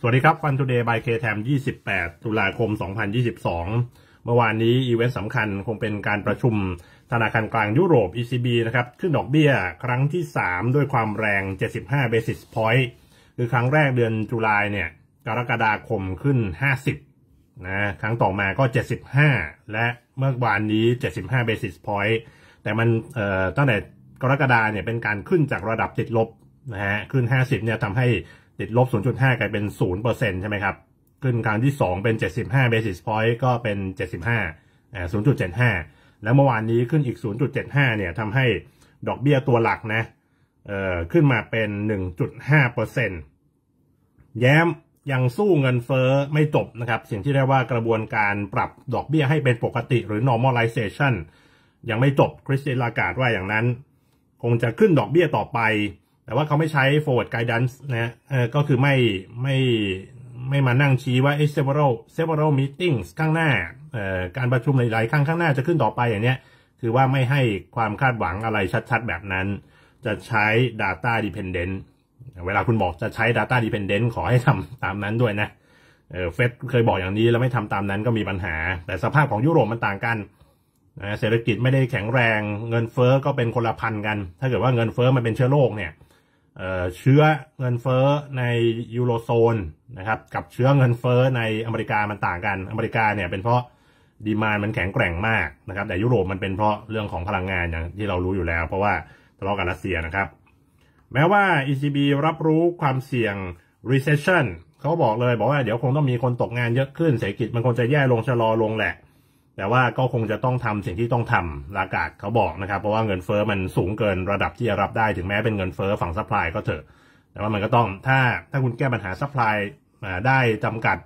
สวัสดีครับฟันทูเดย์บายเคทม28 ตุลาคม 2022 เมื่อวานนี้อีเวนต์สำคัญคงเป็นการประชุม ธนาคารกลางยุโรป ECB นะครับขึ้นดอกเบี้ย ครั้งที่ 3 ด้วยความแรง 75 basis point คือครั้งแรกเดือนตุลาเนี่ยกรกฎาคมขึ้น 50 นะครั้งต่อมาก็ 75 และเมื่อวานนี้ 75 basis point แต่มันตั้งแต่กรกฎาเนี่ยเป็นการขึ้นจากระดับติดลบนะฮะขึ้น 50 เนี่ยทำให้ติดลบ 0.5 กลายเป็น 0%ใช่ไหมครับ ขึ้นครั้งที่ 2 เป็น 75 basis point ก็เป็น 75 0.75 แล้วเมื่อวานนี้ขึ้นอีก 0.75 เนี่ย ทำให้ดอกเบี้ยตัวหลักนะ เอ่อ ขึ้นมาเป็น 1.5%แย้มยังสู้เงินเฟอ้อไม่จบนะครับ สิ่งที่เรียกว่ากระบวนการปรับดอกเบี้ยให้เป็นปกติหรือ normalization ยังไม่จบ คริสตินลากาดว่าอย่างนั้น คงจะขึ้นดอกเบี้ยต่อไปแต่ว่าเขาไม่ใช้ forward guidance นะเออก็คือไม่ไม่ไม่มานั่งชี้ว่า several several meetings ข้างหน้า การประชุมหลายๆครั้งข้างหน้าจะขึ้นต่อไปอย่างเนี้ย คือว่าไม่ให้ความคาดหวังอะไรชัด ๆ แบบนั้น จะใช้ data dependent เวลาคุณบอกจะใช้ data dependent ขอให้ทำตามนั้นด้วยนะเฟดเคยบอกอย่างนี้แล้วไม่ทำตามนั้นก็มีปัญหา แต่สภาพของยุโรปมันต่างกัน เศรษฐกิจไม่ได้แข็งแรง เงินเฟอ้อก็เป็นคนละพันกัน ถ้าเกิดว่าเงินเฟอ้อมันเป็นเชื้อโรคเนี่ยเชื้อเงินเฟ้อในยูโรโซนนะครับกับเชื้อเงินเฟ้อในอเมริกามันต่างกันอเมริกาเนี่ยเป็นเพราะดีมานมันแข็งแกร่งมากนะครับแต่ยุโรปมันเป็นเพราะเรื่องของพลังงานอย่างที่เรารู้อยู่แล้ว เพราะว่าทะเลาะกับรัสเซียนะครับ แม้ว่า ECB รับรู้ความเสี่ยง recession เขาบอกเลยบอกว่าเดี๋ยวคงต้องมีคนตกงานเยอะขึ้นเศรษฐกิจมันคงจะแย่ลงชะลอลงแหละแต่ว่าก็คงจะต้องทำสิ่งที่ต้องทำรากาศเขาบอกนะครับ เพราะว่าเงินเฟอ้อมันสูงเกินระดับที่จะรับได้ ถึงแม้เป็นเงินเฟอ้อฝั่งซัพพลายก็เถอะ แต่ว่ามันก็ต้อง ถ้า ถ้าคุณแก้ปัญหาซัพพลายได้จำกัด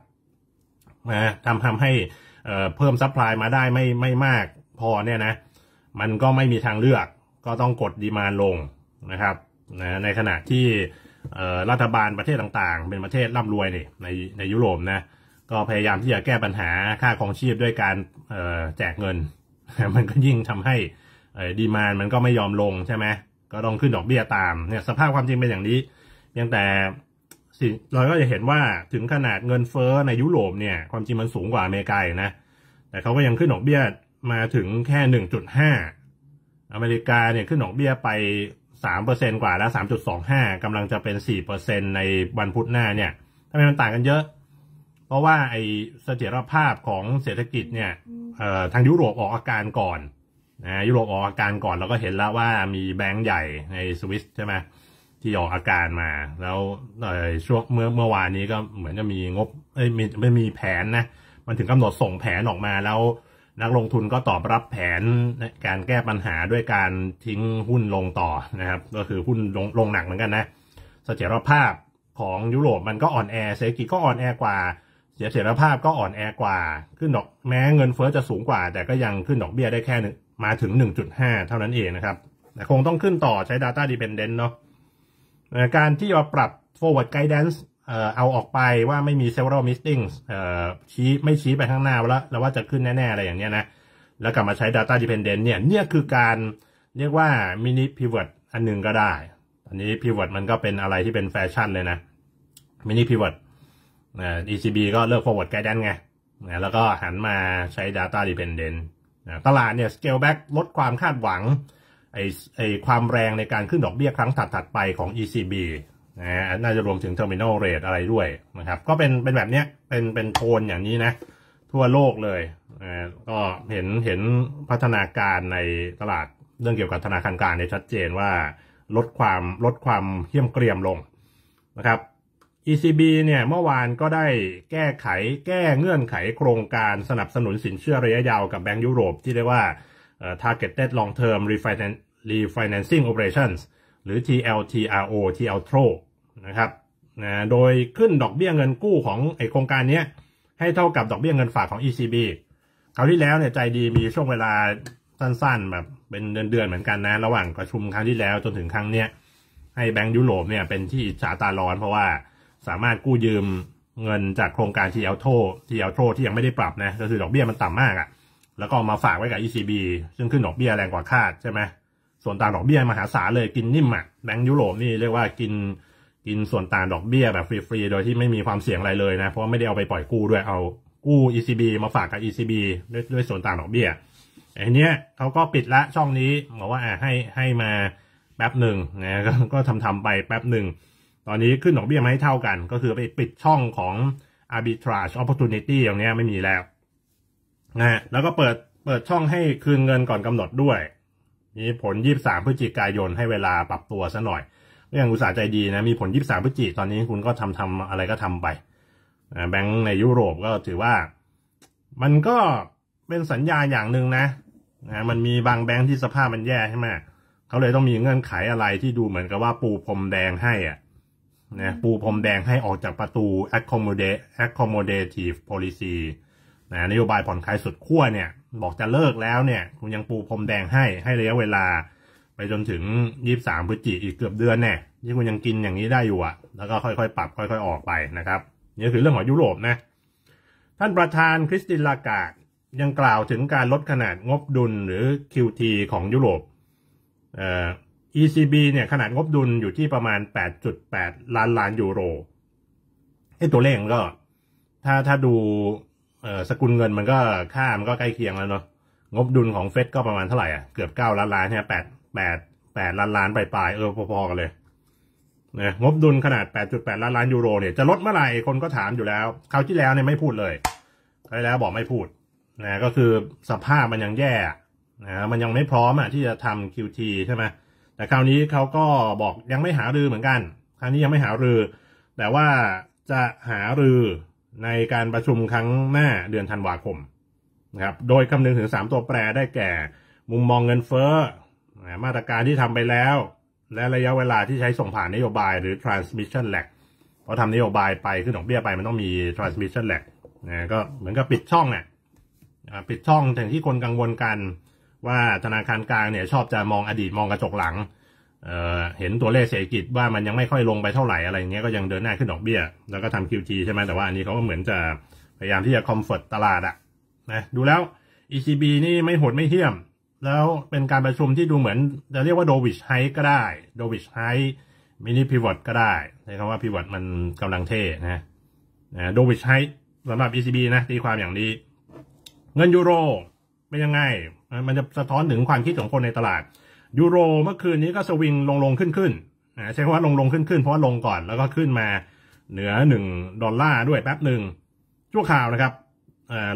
นะทำทำให้เพิ่มซัพพลายมาได้ไม่ไม่มากพอเนี่ยนะ มันก็ไม่มีทางเลือก ก็ต้องกดดีมานลงนะครับนะในขณะที่รัฐบาลประเทศต่างๆ เป็นประเทศร่ำรวยนี่ในในยุโรปนะก็พยายามที่จะแก้ปัญหาค่าของชีพด้วยการแจกเงินมันก็ยิ่งทำให้ดีมานมันก็ไม่ยอมลงใช่ไหมก็ต้องขึ้นดอกเบี้ยตามเนี่ยสภาพความจริงเป็นอย่างนี้ยังแต่เราก็จะเห็นว่าถึงขนาดเงินเฟ้อในยุโรปเนี่ย ความจริงมันสูงกว่าอเมริกานะ แต่เขาก็ยังขึ้นดอกเบี้ยมาถึงแค่หนึ่งจุดห้าอเมริกาเนี่ยขึ้นดอกเบี้ยไปสามเปอร์เซ็นกว่าแล้วสามจุดสองห้ากำลังจะเป็นสี่เปอร์เซ็นในวันพุธหน้าเนี่ยทำไมมันต่างกันเยอะเพราะว่าไอเสถียรภาพของเศรษฐกิจเนี่ย ทางยุโรปออกอาการก่อน นะยุโรปออกอาการก่อนเราก็เห็นแล้วว่ามีแบงก์ใหญ่ในสวิสใช่ไหมที่ออกอาการมา แล้วช่วงเมื่อเมื่อวานนี้ก็เหมือนจะมีงบไม่ไม่มีแผนนะมันถึงกำหนดส่งแผนออกมาแล้วนักลงทุนก็ตอบรับแผน การแก้ปัญหาด้วยการทิ้งหุ้นลงต่อนะครับก็คือหุ้นลงลงหนักเหมือนกันนะเสถียรภาพของยุโรปมันก็อ่อนแอเศรษฐกิจก็อ่อนแอกว่าเสถียรภาพก็อ่อนแอกว่าขึ้นดอกแม้เงินเฟ้อจะสูงกว่า แต่ก็ยังขึ้นดอกเบี้ยได้แค่หนึ่งมาถึง 1.5 เท่านั้นเองนะครับ แต่คงต้องขึ้นต่อใช้ Data Dependent เนาะการที่มาปรับ Forward Guidance เอาออกไปว่าไม่มี several missings ชี้ไม่ชี้ไปข้างหน้าแล้ว แล้วว่าจะขึ้นแน่ๆ อะไรอย่างเงี้ยนะ แล้วกลับมาใช้ Data Dependent เนี่ย เนี่ยคือการเรียกว่า mini pivot อันหนึ่งก็ได้อันนี้ pivot มันก็เป็นอะไรที่เป็นแฟชั่นเลยนะ mini pivot อ ECB ก็เลิก forward guidance ไงแล้วก็หันมาใช้ data dependent นตลาดเนี่ย scale back ลดความคาดหวังไอไอความแรงในการขึ้นดอกเบี้ยครั้งถัด ๆ ไปของ ECB นะน่าจะรวมถึง terminal rate อะไรด้วยนะครับ ก็เป็นเป็นแบบเนี้ย เป็นเป็นโทนอย่างนี้นะ ทั่วโลกเลยนะก็เห็นเห็นพัฒนาการในตลาดเรื่องเกี่ยวกับธนาคารกลางเนี่ยชัดเจนว่าลดความลดความเขี่ยมเกรียมลงนะครับ ECB เนี่ย เมื่อวานก็ได้แก้ไขแก้เงื่อนไขโครงการสนับสนุนสินเชื่อระยะยาวกับแบงก์ยุโรปที่เรียกว่า Targeted Long Term Refinancing Operations หรือ TLTRO TLTRO นะครับนะโดยขึ้นดอกเบี้ยเงินกู้ของไอโครงการนี้ให้เท่ากับดอกเบี้ยเงินฝากของ ECB คราวที่แล้วเนี่ยใจดีมีช่วงเวลาสั้นๆแบบเป็นเดือนๆเหมือนกันนะ ระหว่างประชุมครั้งที่แล้วจนถึงครั้งเนี้ให้แบงก์ยุโรปเนี่ยเป็นที่จ่าตาร้อนเพราะว่าสามารถกู้ยืมเงินจากโครงการ t ีเอลโททีเอลโทที่ยังไม่ได้ปรับนะก็คือดอกเบี้ยมันต่ำมากอะ่ะแล้วก็มาฝากไว้กับ ECB ซึ่งขึ้นดอกเบี้ยแรงกว่าคาดใช่ไหมส่วนต่างดอกเบี้ยมหาศาลเลยกินนิ่มอะ่ะแบงก์ยุโรปนี่เรียกว่ากินกินส่วนต่างดอกเบี้ยแบบฟรีๆโดยที่ไม่มีความเสี่ยงอะไรเลยนะเพราะไม่ได้เอาไปปล่อยกู้ด้วยเอากู้ ECB มาฝากกับ ECB ด้วยด้วยส่วนต่างดอกเบี้ยไอ้นี้เขาก็ปิดละช่องนี้บอกว่าอ่าให้ให้มาแป๊บหนึ่งนะก็ทำทำไปแป๊บหนึ่งอนนี้ขึ้นดอกเบี้ยมาให้เท่ากัน ก็คือไปปิดช่องของ arbitrage opportunity อย่างนี้ไม่มีแล้วนะฮะแล้วก็เปิดเปิดช่องให้คืนเงินก่อนกำหนดด้วย มีผล 23พฤศจิกายนให้เวลาปรับตัวซะหน่อยเรื่องอุตสาห์ใจดีนะมีผล 23พฤศจิกตอนนี้คุณก็ทำทำอะไรก็ทำไป แบงก์ในยุโรปก็ถือว่า มันก็เป็นสัญญาอย่างหนึ่งนะนะ มันมีบางแบงก์ที่สภาพมันแย่ใช่ไหมเขาเลยต้องมีเงื่อนไขอะไรที่ดูเหมือนกับว่าปูพรมแดงให้อ่ะนะปูพรมแดงให้ออกจากประตู accommodate accommodative policy นะนโยบายผ่อนคลายสุดขั้วเนี่ย บอกจะเลิกแล้วเนี่ย คุณยังปูพรมแดงให้ ให้ระยะเวลาไปจนถึง23พฤศจิกอีกเกือบเดือนแน่ที่คุณยังกินอย่างนี้ได้อยู่อะแล้วก็ค่อยๆ ปรับค่อยๆ ออกไปนะครับ นี่คือเรื่องของยุโรปนะ ท่านประธานคริสตินลากาดยังกล่าวถึงการลดขนาดงบดุลหรือ QT ของยุโรปเอ่อ ECB เนี่ย ขนาดงบดุลอยู่ที่ประมาณ 8.8ล้านล้านยูโรไอ้ตัวเลขก็ ถ้าถ้าดูสกุลเงินมันก็ค่ามันก็ใกล้เคียงแล้วเนาะงบดุลของเฟดก็ประมาณเท่าไหร่อ่ะเกือบเก้าล้านล้านเนี่ยแปดแปดแปดล้านล้านปลายๆเออพอๆกันเลยนะงบดุลขนาด 8.8ล้านล้านยูโร เนี่ยจะลดเมื่อไหร่คนก็ถามอยู่แล้วคราวที่แล้วเนี่ยไม่พูดเลยคราวที่แล้วบอกไม่พูดนะก็คือสภาพมันยังแย่นะมันยังไม่พร้อมอ่ะที่จะทำ QT ใช่ไหมแต่คราวนี้เขาก็บอกยังไม่หารือเหมือนกัน คราวนี้ยังไม่หารือ แต่ว่าจะหารือในการประชุมครั้งหน้าเดือนธันวาคมนะครับโดยคำนึงถึง 3 ตัวแปรได้แก่ มุมมองเงินเฟ้อ มาตรการที่ทำไปแล้ว และระยะเวลาที่ใช้ส่งผ่านนโยบายหรือ transmission lag เพราะทำนโยบายไปขึ้นดอกเบี้ยไปมันต้องมี transmission lag นะก็เหมือนกับปิดช่องเนี่ยปิดช่องแึงที่คนกังวลกันว่าธนาคารกลางเนี่ยชอบจะมองอดีตมองกระจกหลังเเห็นตัวเลขเศรษฐกิจว่ามันยังไม่ค่อยลงไปเท่าไหร่อะไรเงี้ยก็ยังเดินหน้าขึ้นดอกเบี้ย แล้วก็ทำ QT ใช่ไหม แต่ว่าอันนี้เขาก็เหมือนจะพยายามที่จะคอมฟอร์ตตลาดอะนะ ดูแล้ว ECB นี่ไม่โหดไม่เที่ยม แล้วเป็นการประชุมที่ดูเหมือน จะเรียกว่าโดวิชไฮก็ได้ โดวิชไฮมินิพิวอตก็ได้ใช้คำว่าพิวอตมันกำลังเท่นะ นะโดวิชไฮสำหรับ ECB นะตีความอย่างนี้เงินยูโรเป็นยังไงมันจะสะท้อนถึงความคิดของคนในตลาดยูโร เมื่อคืนนี้ก็สวิงลงลงขึ้นขึ้นนะใช้คำว่าลงลงขึ้นขึ้นเพราะว่าลงก่อนแล้วก็ขึ้นมาเหนือหนึ่งดอลลาร์ด้วยแป๊บหนึ่ง ชั่วคราวนะครับ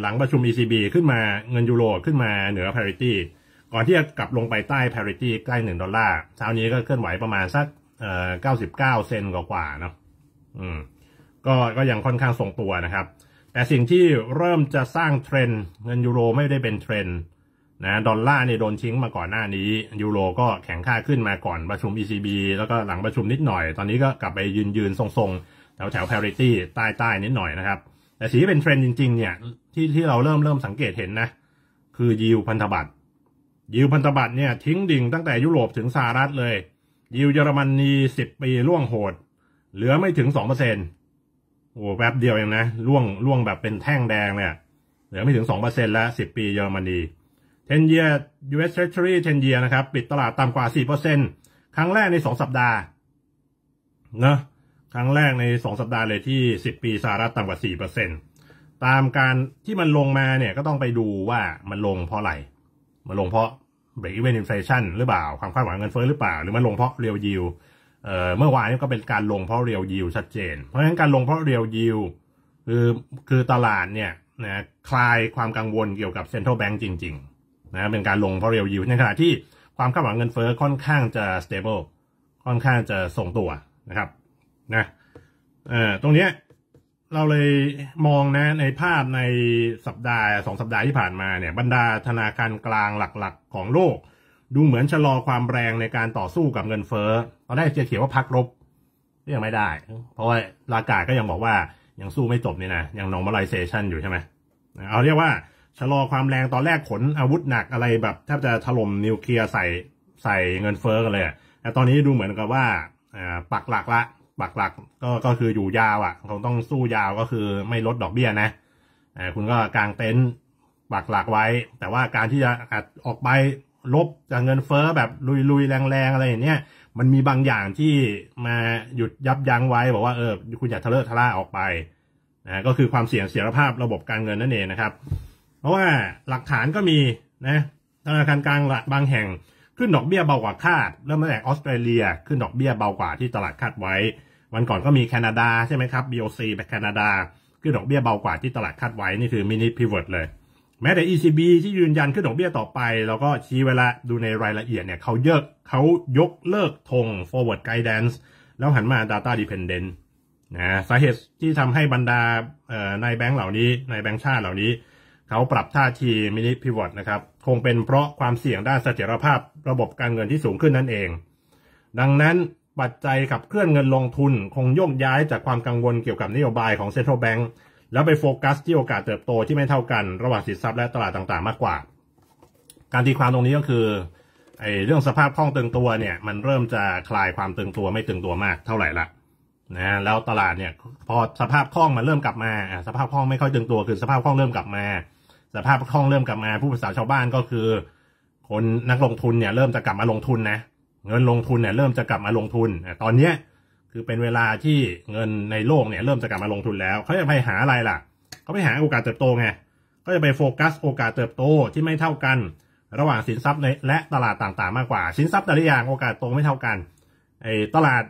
หลังประชุม ECB ขึ้นมาเงินยูโร ขึ้นมาเหนือ parity ก่อนที่จะกลับลงไปใต้ parity ใกล้หนึ่งดอลลาร์เช้านี้ก็เคลื่อนไหวประมาณสักเก้าสิบเก้าเซนกว่าๆเนาะอืมก็ก็ยังค่อนข้างทรงตัวนะครับ แต่สิ่งที่เริ่มจะสร้างเทรนด์เงินยูโรไม่ได้เป็นเทรนดนะดอลลาร์เนี่ยโดนทิ้งมาก่อนหน้านี้ ยูโรก็แข็งค่าขึ้นมาก่อนประชุม ECB แล้วก็หลังประชุมนิดหน่อยตอนนี้ก็กลับไปยืนยืนทรงๆแถวแถว parity ใต้ใต้นิดหน่อยนะครับ แต่สีเป็นเทรนด์จริง ๆ เนี่ย ที่ที่เราเริ่มเริ่มสังเกตเห็นนะ คือยิวพันธบัตรยิวพันธบัตรเนี่ย ทิ้งดิ่งตั้งแต่ยุโรปถึงสหรัฐเลยยิวเยอรมนีสิบปีล่วงโหด เหลือไม่ถึงสองเปอร์เซ็นต์โอ้แป๊บเดียวเองนะล่วงล่วงแบบเป็นแท่งแดงเนี่ยเหลือไม่ถึงสองเปอร์เซ็นต์ละสิบปีเยอรมนี10 year US Treasury 10 year นะครับ ปิดตลาดต่ำกว่า 4%ครั้งแรกใน 2 สัปดาห์นะครั้งแรกใน 2 สัปดาห์เลยที่ 10 ปีสหรัฐต่ำกว่า 4%ตามการที่มันลงมาเนี่ยก็ต้องไปดูว่ามันลงเพราะอะไร มันลงเพราะ break even inflation หรือเปล่า ความคาดหวังเงินเฟ้อหรือเปล่าหรือมันลงเพราะ real yield เอ่อเมื่อวานนี้ก็เป็นการลงเพราะ real yield ชัดเจน เพราะฉะนั้นการลงเพราะ real yield คือคือตลาดเนี่ยนะคลายความกังวลเกี่ยวกับ central bank จริงๆนะเป็นการลงเพราะเรียวยิวในขณะที่ความคาดหวังเงินเฟ้อค่อนข้างจะ stable ค่อนข้างจะส่งตัวนะครับนะเอ่อตรงเนี้ยเราเลยมองนะในภาพในสัปดาห์สองสัปดาห์ที่ผ่านมาเนี่ยบรรดาธนาคารกลางหลักๆของโลก ดูเหมือนชะลอความแรงในการต่อสู้กับเงินเฟ้อตอนแรกจะเขียนว่าพักรบก็ยังไม่ได้ เพราะว่าราคาก็ยังบอกว่ายังสู้ไม่จบนี่นะยังนองมาลายเซชันอยู่ใช่ไหมเอาเรียกว่าชะลอความแรงตอนแรกขน อาวุธหนักอะไรแบบแทบจะถล่มนิวเคลียร์ใส่ใส่เงินเฟ้อกันเลย แต่ตอนนี้ดูเหมือนกับว่า ปักหลักละปักหลักก็ก็คืออยู่ยาวอะ่ะคงต้องสู้ยาวก็คือไม่ลดดอกเบี้ยนะ คุณก็กางเต็นท์ปักหลักไว้ แต่ว่าการที่จะอัดออกไปลบจากเงินเฟ้อแบบลุยยแรงๆอะไรอย่างเนี้ยมันมีบางอย่างที่มาหยุดยับยั้งไว้บอกว่าเออคุณอย่าทะเลาะทะล่าออกไปนะก็คือความเสี่ยงเสียภาพระบบการเงินนั่นเองนะครับเพราะว่าหลักฐานก็มีนะธนาคารกลางบางแห่งขึ้นดอกเบี้ยเบากว่าคาดเริ่มตั้งแต่ออสเตรเลียขึ้นดอกเบี้ยเบากว่าที่ตลาดคาดไว้วันก่อนก็มีแคนาดาใช่ไหมครับ BOC ไปแคนาดาขึ้นดอกเบี้ยเบากว่าที่ตลาดคาดไว้นี่คือมินิพิวอตเลย แม้แต่ ECB ที่ยืนยันขึ้นดอกเบี้ยต่อไปแล้วก็ชี้เวลาดูในรายละเอียดเนี่ยเขาเยอะเขายกเลิกธง forward guidance แล้วหันมา data dependent นะสาเหตุที่ทำให้บรรดาในแบงก์เหล่านี้ในแบงก์ชาติเหล่านี้เขาปรับท่าทีมินิพิวอตนะครับ คงเป็นเพราะความเสี่ยงด้านเสถียรภาพ ระบบการเงินที่สูงขึ้นนั่นเอง ดังนั้นปัจจัยขับเคลื่อนเงินลงทุน คงโยกย้ายจากความกังวลเกี่ยวกับนโยบายของเซ็นทรัลแบงก์แล้วไปโฟกัสที่โอกาสเติบโตที่ไม่เท่ากัน ระหว่างสินทรัพย์และตลาดต่างๆ มากกว่า การตีความตรงนี้ก็คือไอ้เรื่องสภาพคล่องตึงตัวเนี่ยมันเริ่มจะคลายความตึงตัวไม่ตึงตัวมากเท่าไหร่ละนะแล้วตลาดเนี่ยพอสภาพคล่องมันเริ่มกลับมา สภาพคล่องไม่ค่อยตึงตัว คือสภาพคล่องเริ่มกลับมาสภาพคล่องเริ่มกลับมาผู้ราสาชาวบ้านก็คือคนนักลงทุนเนี่ยเริ่มจะกลับมาลงทุนนะเงินลงทุนเนี่ยเริ่มจะกลับมาลงทุน ตอนเนี้ยคือเป็นเวลาที่เงินในโลกเนี่ยเริ่มจะกลับมาลงทุนแล้วเขาจะไปหาอะไรล่ะเขาไปหาโอกาสเติบโตไงก็จะไปโฟกัสโอกาสเติบโตที่ไม่เท่ากัน ระหว่างสินทรัพย์และตลาดต่าง ๆ มากกว่าสินทรัพย์แต่ละอย่างโอกาสโตไม่เท่ากันไอ้ตลาด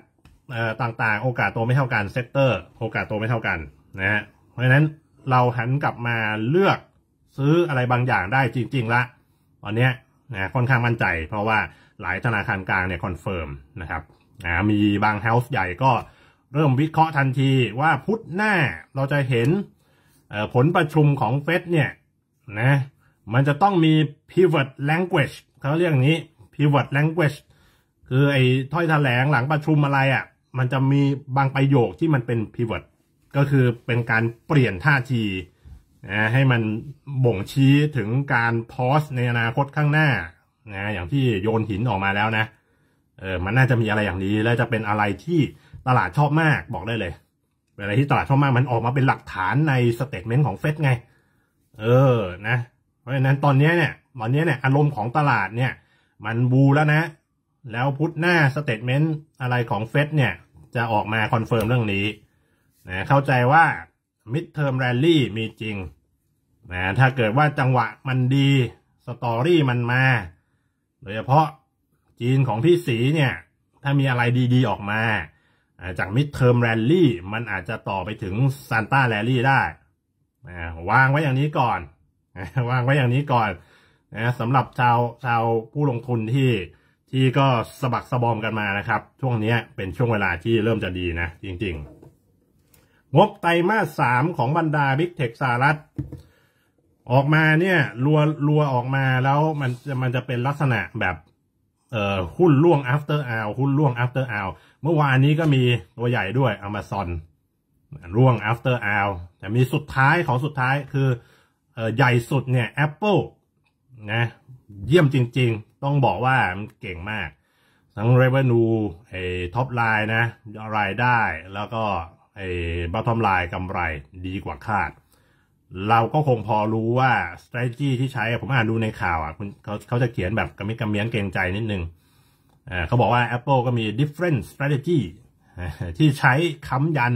ต่าง ๆ โอกาสโตไม่เท่ากันเซกเตอร์ โอกาสโตไม่เท่ากันนะฮะเพราะฉะนั้นเราหันกลับมาเลือกซื้ออะไรบางอย่างได้จริงๆ ละตอนนี้นะค่อนข้างมั่นใจเพราะว่าหลายธนาคารกลางเนี่ยคอนเฟิร์มนะครับนะมีบางเฮาส์ใหญ่ก็เริ่มวิเคราะห์ทันทีว่าพุธหน้าเราจะเห็นผลประชุมของเฟดเนี่ยนะมันจะต้องมี pivot language เขาเรียกนี้ pivot language คือไอ้ถ้อยแถลงหลังประชุมอะไรอะ่ะมันจะมีบางประโยคที่มันเป็น pivot ก็คือเป็นการเปลี่ยนท่าทีนะให้มันบ่งชี้ถึงการพอสในอนาคตข้างหน้านะ อย่างที่โยนหินออกมาแล้วนะ เออ มันน่าจะมีอะไรอย่างนี้ และจะเป็นอะไรที่ตลาดชอบมากบอกได้เลยอะไรที่ตลาดชอบมาก มันออกมาเป็นหลักฐานในสเตทเมนต์ของเฟดไง เออ นะ เพราะฉะนั้นตอนนี้เนี่ยตอนนี้เนี่ยอารมณ์ของตลาดเนี่ย มันบูแล้วนะ แล้วพุทธหน้าสเตทเมนต์อะไรของเฟดเนี่ย จะออกมาคอนเฟิร์มเรื่องนี้นะเข้าใจว่ามิดเทอมแรลลี่มีจริงนะถ้าเกิดว่าจังหวะมันดี สตอรี่มันมา โดยเฉพาะจีนของพี่สีเนี่ย ถ้ามีอะไรดีๆ ออกมา จากมิดเทอมแรลลี่มันอาจจะต่อไปถึงซานต้าแรลลี่ได้วางไว้อย่างนี้ก่อน วางไว้อย่างนี้ก่อนนะสำหรับชาว ชาวผู้ลงทุนที่ ที่ก็สะบักสะบอมกันมานะครับ ช่วงนี้เป็นช่วงเวลาที่เริ่มจะดีนะ จริง ๆงบไตรมาสสามของบรรดาบิ๊กเทคสหรัฐ ออกมาเนี่ยรัวรัวออกมาแล้วมันจะมันจะเป็นลักษณะแบบเอ่อหุ้นล่วง after hour หุ้นล่วง after hour เมื่อวานนี้ก็มีตัวใหญ่ด้วย Amazon ร่วง after hour แต่มีสุดท้ายของสุดท้ายคือเอ่อใหญ่สุดเนี่ย Apple นะเยี่ยมจริงๆ ต้องบอกว่ามันเก่งมากทั้ง revenue ไอ้็อปไลน์นะรายได้แล้วก็ไอ้บัตทอมไลน์กำไรดีกว่าคาด เราก็คงพอรู้ว่า s t r a t e g ที่ใช้ผมอ่านดูในข่าวอ่ะเขาเขาจะเขียนแบบกระมิกระเมี้ยงเกรงใจนิดนึงเขาบอกว่า Apple ก็มี different strategy ที่ใช้ค้ำยัน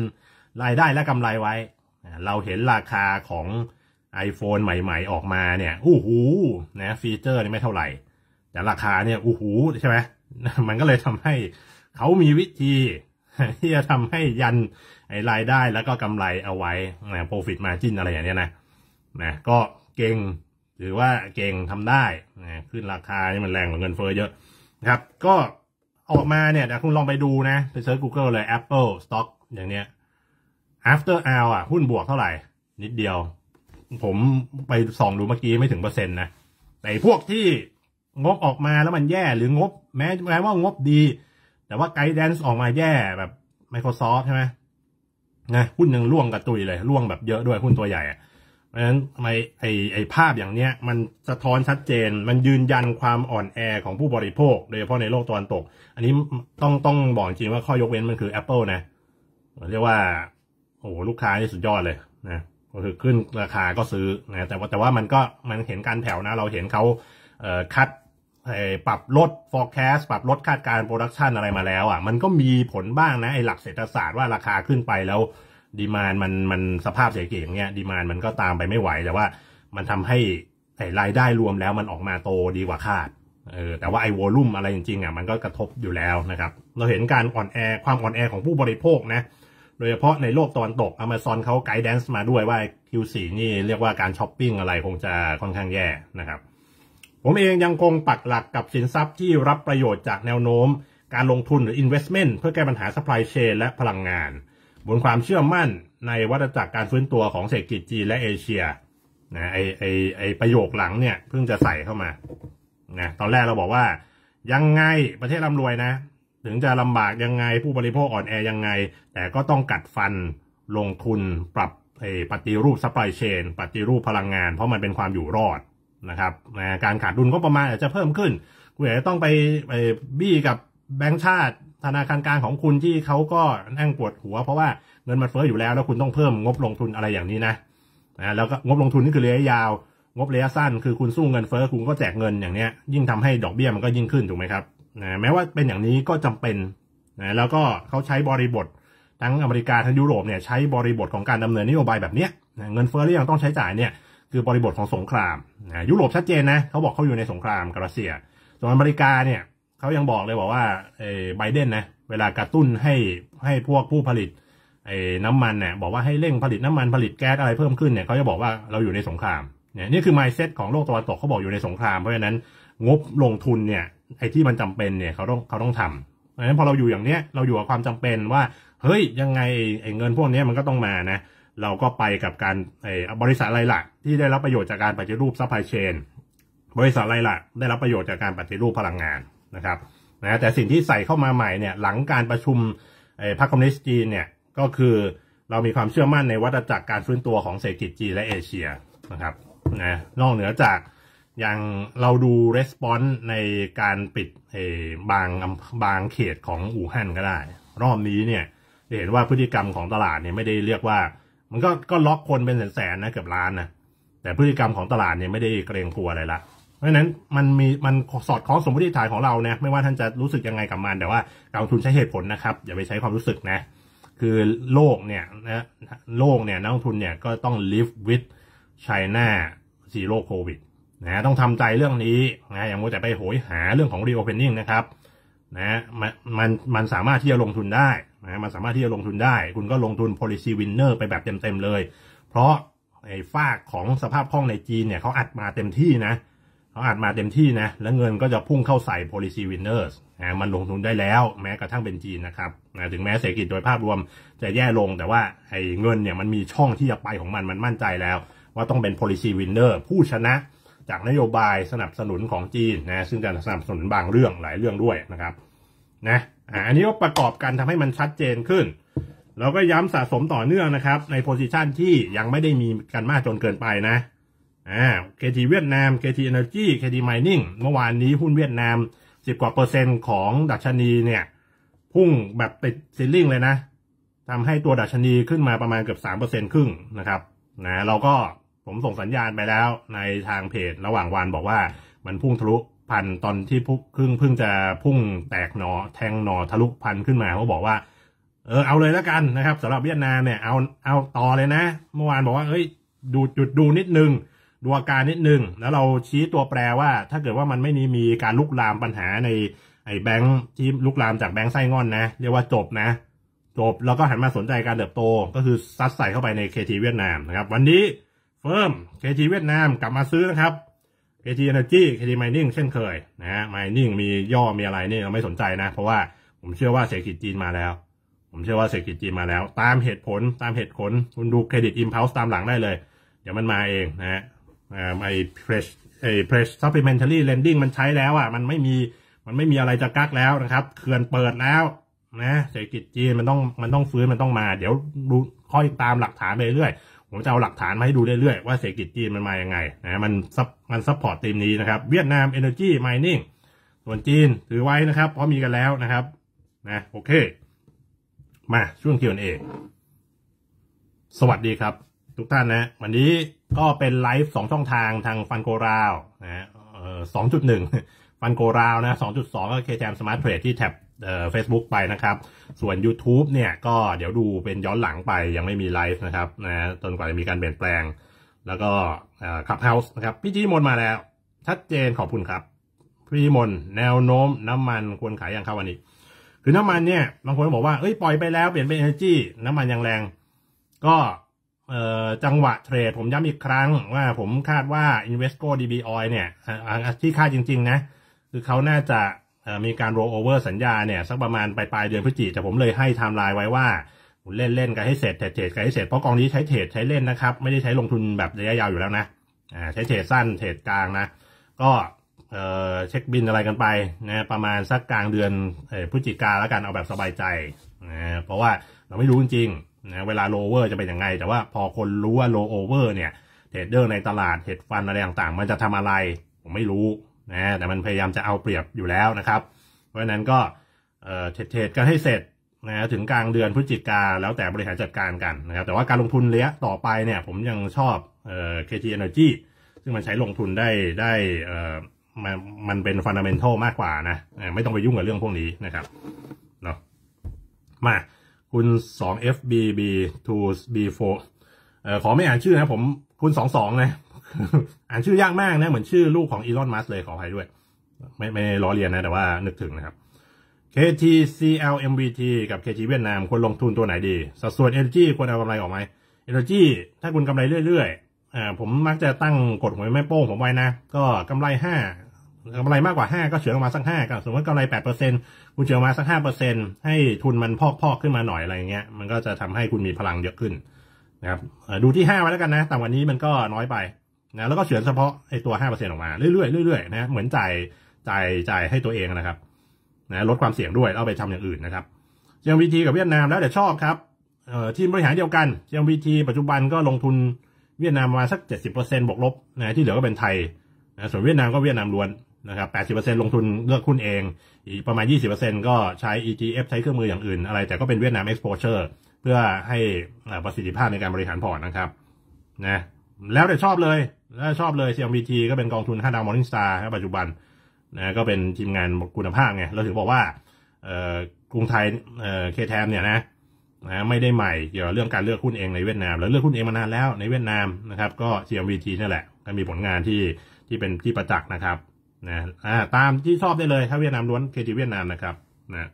รายได้และกำไรไว้ เราเห็นราคาของ iPhone ใหม่ๆ ออกมาเนี่ยอู้หูนะฟีเจอร์นี่ไม่เท่าไหร่ แต่ราคาเนี่ยอู้หูใช่ไหมมันก็เลยทำให้เขามีวิธีที่จะทำให้ยันไอ้รายได้แล้วก็กำไรเอาไว้นะ profit margin อะไรอย่างเนี้ยนะนะ ก็เก่ง หรือว่าเก่งทำได้นะขึ้นราคาี่มันแรงกว่าเงินเฟ้อเยอะ นะครับ ก็ออกมาเนี่ยนะคุณลองไปดูนะ ไปเซิร์ช Google เลย Apple Stock อย่างเนี้ย after hour อ่ะหุ้นบวกเท่าไหร่ นิดเดียว ผมไปส่องดูเมื่อกี้ไม่ถึงเปอร์เซ็นต์นะ แต่พวกที่งบออกมาแล้วมันแย่หรืองบ แม้แม้ว่างบดี แต่ว่าไกด์แดนซ์ออกมาแย่แบบ Microsoft ใช่ไหมนะหุ้นยังร่วงกระตุยเลยร่วงแบบเยอะด้วยหุ้นตัวใหญ่เพราะฉะนั้นไอไอไอภาพอย่างเนี้ยมันสะท้อนชัดเจน มันยืนยันความอ่อนแอของผู้บริโภค โดยเฉพาะในโลกตะวันตก อันนี้ต้องต้องบอกจริงว่าข้อยกเว้นมันคือ Apple นะเรียกว่า โอ้ลูกค้านี่สุดยอดเลยนะก็คือขึ้นราคาก็ซื้อนะแต่ว่าแต่ว่ามันก็มันเห็นการแถวนะ เราเห็นเขาเอ่อคัดปรับลด forecast ปรับลดคาดการณ์ production อะไรมาแล้วอ่ะ มันก็มีผลบ้างนะ ไอ้หลักเศรษฐศาสตร์ว่าราคาขึ้นไปแล้วดีมานมันมันสภาพเสียเกย่งเงี้ยดีมานมันก็ตามไปไม่ไหว แต่ว่ามันทำให้ไอ้รายได้รวมแล้วมันออกมาโตดีกว่าคาดเออแต่ว่าไอ้วลูมอะไรจริงๆอ่ะมันก็กระทบอยู่แล้วนะครับ เราเห็นการอ่อนแอความอ่อนแอของผู้บริโภคนะโดยเฉพาะในโลกตะวันตก Amazon เขาไกด์แดนซ์มาด้วยว่า Q4 นี่เรียกว่าการช้อปปิ้งอะไรคงจะค่อนข้างแย่นะครับผมเองยังคงปักหลักกับสินทรัพย์ที่รับประโยชน์จากแนวโน้ม การลงทุนหรือ investment เพื่อแก้ปัญหา supply chain และพลังงาน บนความเชื่อมั่นในวัฏจักรการฟื้นตัวของเศรษฐกิจจีนและเอเชีย นะไอไอไอประโยคหลังเนี่ยเพิ่งจะใส่เข้ามา นะตอนแรกเราบอกว่ายังไง ประเทศร่ำรวยนะ ถึงจะลำบากยังไงผู้บริโภคอ่อนแอยังไง แต่ก็ต้องกัดฟันลงทุนปรับปฏิรูปซัพพลายเชนปฏิรูปพลังงาน เพราะมันเป็นความอยู่รอดนะครับการขาดดุลก็ประมาณอาจจะเพิ่มขึ้นคุณอาจจะต้องไปไปบี้กับแบงก์ชาติธนาคารกลางของคุณที่เขาก็นั่งปวดหัวเพราะว่าเงินมันเฟ้ออยู่แล้ว แล้วคุณต้องเพิ่มงบลงทุนอะไรอย่างนี้นะนะแล้วก็งบลงทุนนี่คือระยะยาว งบระยะสั้นคือคุณสู้เงินเฟ้อคุณก็แจกเงินอย่างเนี้ยยิ่งทำให้ดอกเบี้ยมันก็ยิ่งขึ้นถูกไหมครับนะแม้ว่าเป็นอย่างนี้ก็จำเป็นนะแล้วก็เขาใช้บริบททั้งอเมริกาทั้งยุโรปเนี่ยใช้บริบทของการดำเนินนโยบายแบบเนี้ยเงินเฟ้อที่่ังต้องใช้จ่ายเนี่ยคือบริบทของสงครามนะยุโรปชัดเจนนะเขาบอกเขาอยู่ในสงครามกับรัสเซียส่วนอเมริกาเนี่ยเขายังบอกเลยบอกว่าไบเดนนะเวลากระตุ้นให้ให้พวกผู้ผลิตน้น้ำมันเนี่ยบอกว่าให้เร่งผลิตน้ำมันผลิตแก๊สอะไรเพิ่มขึ้นเนี่ยเขาจะบอกว่าเราอยู่ในสงครามเนี่ยนี่คือ mindset ของโลกตะวันตกเขาบอกอยู่ในสงครามเพราะฉะนั้นงบลงทุนเนี่ยไอ้ที่มันจำเป็นเนี่ยเขาต้องเขาต้องทำเพราะฉะนั้นพอเราอยู่อย่างเนี้ยเราอยู่กับความจำเป็นว่าเฮ้ยยังไงไอ้เงินพวกนี้มันก็ต้องมานะเราก็ไปกับการบริษัทอะไรล่ะที่ได้รับประโยชน์จากการปฏิรูปซัพพลายเชน บริษัทอะไรล่ะได้รับประโยชน์จากการปฏิรูปพลังงานนะครับนะแต่สิ่งที่ใส่เข้ามาใหม่เนี่ยหลังการประชุมพรรคคอมมิวนิสต์จีนเนี่ยก็คือเรามีความเชื่อมั่นในวัฏจักรการฟื้นตัวของเศรษฐกิจจีนและเอเชียนะครับนะนอกเหนือจากอย่างเราดูรีสปอนส์ในการปิดบางบางเขตของอู่ฮั่นก็ได้รอบนี้เนี่ยเห็นว่าพฤติกรรมของตลาดเนี่ยไม่ได้เรียกว่ามันก็ก็ล็อกคนเป็นแสนๆนะเกือบล้านนะแต่พฤติกรรมของตลาดเนี่ยไม่ได้เกรงกลัวอะไรละเพราะฉะนั้นมันมีมันสอดคล้องสมมติฐานของเราเนี่ยไม่ว่าท่านจะรู้สึกยังไงกับมัน แต่ว่ากลงทุนใช้เหตุผลนะครับ อย่าไปใช้ความรู้สึกนะ คือโลกเนี่ยนะโลกเนี่ยนักลงทุนเนี่ยก็ต้อง live with China zero covid นะต้องทำใจเรื่องนี้นะอย่างัวแต่ไปโหยหาเรื่องของ reopening นะครับนะมันมันมันสามารถที่จะลงทุนได้นะมันสามารถที่จะลงทุนได้ คุณก็ลงทุน policy winner ไปแบบเต็มๆเลย เพราะไอ้ฝากของสภาพคล่องในจีนเนี่ยเขาอัดมาเต็มที่นะ เขาอัดมาเต็มที่นะ แล้วเงินก็จะพุ่งเข้าใส่ policy winners นะมันลงทุนได้แล้ว แม้กระทั่งเป็นจีนนะครับนะถึงแม้เศรษฐกิจโดยภาพรวม จะแย่ลงแต่ว่าไอ้เงินเนี่ยมันมีช่องที่จะไปของมันมันมั่นใจแล้ว ว่าต้องเป็น policy winner ผู้ชนะ จากนโยบายสนับสนุนของจีนนะซึ่งจะสนับสนุนบางเรื่องหลายเรื่องด้วยนะครับ นะอันนี้ก็ประกอบกันทำให้มันชัดเจนขึ้น เราก็ย้ำสะสมต่อเนื่องนะครับ ในโพซิชันที่ยังไม่ได้มีกันมากจนเกินไปนะอ่าทีเวียดนามคทีเอ n e r g y ีมายนิ่งเมื่อวานนี้หุ้นเวียดนามสิบกว่าเปอร์เซ็นต์ของดัชนีเนี่ยพุ่งแบบติดซิลลิ่งเลยนะทำให้ตัวดัชนีขึ้นมาประมาณเกือบสมเปอร์เซ็นครึ่งนะครับนะเราก็ผมส่งสัญญาณไปแล้วในทางเพจระหว่างวันบอกว่ามันพุ่งทะลุพันตอนที่พึ่งเพิ่งจะพุ่งแตกหนอ แทงหนอทะลุพันขึ้นมาเขาบอกว่าเออเอาเลยแล้วกันนะครับสำหรับเวียดนามเนี่ยเอาเอาต่อเลยนะ เมื่อวานบอกว่าเอ้ย ดูจุดดูนิดนึงดูอาการนิดนึง แล้วเราชี้ตัวแปรว่าถ้าเกิดว่ามันไม่นี้มีการลุกลามปัญหาในไอ้แบงค์ที่ลุกลามจากแบงค์ไส้งอนนะเรียกว่าจบนะ จบแล้วก็หันมาสนใจการเติบโตก็คือซัดใส่เข้าไปในเคทีเวียดนามนะครับวันนี้เฟิร์มเคทีเวียดนามกลับมาซื้อนะครับ KT Energy KT Mining เช่นเคยนะฮะ Mining มีย่อมีอะไรนี่เราไม่สนใจนะ เพราะว่าผมเชื่อว่าเศรษฐกิจจีนมาแล้ว ผมเชื่อว่าเศรษฐกิจจีนมาแล้ว ตามเหตุผลตามเหตุผลคุณดูเครดิตอิมพาวส์ตามหลังได้เลย เดี๋ยวมันมาเองนะฮะไอ้เพรสไอ้เพรสซัพพลีเมนทาลี่เลนดิ้งมันใช้แล้วอ่ะมันไม่มีมันไม่มีอะไรจะกักแล้วนะครับเขื่อนเปิดแล้วนะเศรษฐกิจจีนมันต้องมันต้องฟื้นมันต้องมา เดี๋ยวดูค่อยตามหลักฐานไปเรื่อยผมจะเอาหลักฐานมาให้ดูเรื่อยๆว่าเศรษฐกิจจีนมันมาอย่างไงนะมันซับมันซับพอร์ตทีมนี้นะครับ เวียดนามเเอนอร์จีมายนิ่งส่วนจีนถือไว้นะครับ เพราะมีกันแล้วนะครับนะโอเค มาช่วงีเเว่ยอง สวัสดีครับ ทุกท่านนะวันนี้ก็เป็นไลฟ์สองช่องทางทางฟันโกราวนะสองจุดหนึ่งฟันโกราวนะสองจุดสองก็เคแจมสมาร์ทเทรดที่แท็บเฟซบุ๊กไปนะครับ ส่วน YouTube เนี่ยก็เดี๋ยวดูเป็นย้อนหลังไปยังไม่มีไลฟ์นะครับนะจนกว่าจะมีการเปลี่ยนแปลง แล้วก็ขับเฮาส์นะครับ พี่จีมนมาแล้ว ชัดเจนขอบคุณครับ พี่มนแนวโน้ม น้ำมันควรขายยังครับวันนี้ คือน้ำมันเนี่ย บางคนบอกว่าเอ้ยปล่อยไปแล้วเปลี่ยนเป็นเอเนจีน้ำมันยังแรง ก็จังหวะเทรดผมย้ำอีกครั้งว่าผมคาดว่า Invesco DB Oil เนี่ย ที่คาดจริงๆนะคือเขาน่าจะมีการโรเวอร์สัญญาเนี่ยสักประมาณปลายปลายเดือนพฤศจิกแต่ผมเลยให้ไทม์ไลน์ไว้ว่าเล่นเล่นกันให้เสร็จเทรดกันให้เสร็จเพราะกองนี้ใช้เทรดใช้เล่นนะครับ ไม่ได้ใช้ลงทุนแบบระยะยาวอยู่แล้วนะใช้เทรดสั้นเทรดกลางนะก็เช็คบินอะไรกันไปนะประมาณสักกลางเดือนพฤศจิกาแล้วกันเอาแบบสบายใจนะเพราะว่าเราไม่รู้จริงๆนะเวลาโลเวอร์จะเป็นยังไง แต่ว่าพอคนรู้ว่าโลเวอร์เนี่ยเทรดเดอร์ในตลาดเทรดฟันอะไรต่างๆมันจะทำอะไรผมไม่รู้นะแต่มันพยายามจะเอาเปรียบอยู่แล้วนะครับ เพราะฉะนั้นก็เทรดกันให้เสร็จนะถึงกลางเดือนพฤศจิกาแล้วแต่บริหารจัดการกันนะครับแต่ว่าการลงทุนระยะต่อไปเนี่ย ผมยังชอบเอ่อ KT Energy ซึ่งมันใช้ลงทุนได้ได้เอ่อมันมันเป็นฟันดัมเทัลมากกว่านะ ไม่ต้องไปยุ่งกับเรื่องพวกนี้นะครับเนาะมา คุณ 2FBB2B4 เอ่อขอไม่อ่านชื่อนะผมคุณ 22นะอ่านชื่อยากมากนะเหมือนชื่อลูกของอีลอนมัสเลยขออภัยด้วย ไม่ไม่ล้อเลียนนะแต่ว่านึกถึงนะครับ KTCLMVT กับ KT เวียดนามควรลงทุนตัวไหนดีสัดส่วนอ LG ควรเอากำไรออกไหม LG ถ้าคุณกำไรเรื่อยๆอ่าผมมักจะตั้งกฎหวยแม่โป้งผมไว้นะ ก็กำไรห้ากำไรมากกว่า 5 ก็เฉือนออกมาสัก5ก็สมมติกำไร 8%คุณเฉือนมาสัก5%ให้ทุนมันพอกๆขึ้นมาหน่อยอะไรเงี้ย มันก็จะทำให้คุณมีพลังเยอะขึ้นนะครับดูที่5ไว้แล้วกันนะแต่วันนี้มันก็น้อยไปนะแล้วก็เฉือนเฉพาะไอ้ตัวห้าเปอร์เซ็นออกมาเรื่อยๆ เรื่อยๆนะเหมือนจ่าย จ่าย จ่ายให้ตัวเองนะครับ นะ ลดความเสี่ยงด้วย เอาไปทำอย่างอื่นนะครับเจียงวีทีกับเวียดนามแล้วแต่ชอบครับ เออ่ทีมบริหารเดียวกันเจียงวีทีปัจจุบันก็ลงทุนเวียดนามมาสักเจ็สิบเเปอร์ซ็นบวกลบนะที่เหลือก็เป็นไทยนะ ส่วนเวียดนามก็เวียดนามล้วนนะครับแปปดสิเอร์ซ็นลงทุนเลือกหุ้นเอง อีกประมาณยี่สิบเเปอร์ซ็นก็ใช้ ETF ใช้เครื่องมืออย่างอื่นอะไร แต่ก็เป็นเวียดนาม exposure เพื่อให้ประสิทธิภาพในการบริหารพอร์ตนะครับนะแล้วแต่ชอบเลยถ้าชอบเลย CMBT ก็เป็นกองทุน 5 ดาวมอร์นิ่งสตาร์ปัจจุบันนะก็เป็นทีมงานคุณภาพไงเราถึงบอกว่าเออกรุงไทยเคแทมเนี่ยนะนะไม่ได้ใหม่เกี่ยวกับเรื่องการเลือกหุ้นเองในเวียดนาม แล้วเลือกหุ้นเองมานานแล้ว ในเวียดนามนะครับ ก็ c m b t นี่แหละ ก็มีผลงานที่ที่เป็นที่ประจักษ์นะครับนะอ่าตามที่ชอบได้เลย ถ้าเวียดนามล้วนเคทีเวียดนามนะครับนะ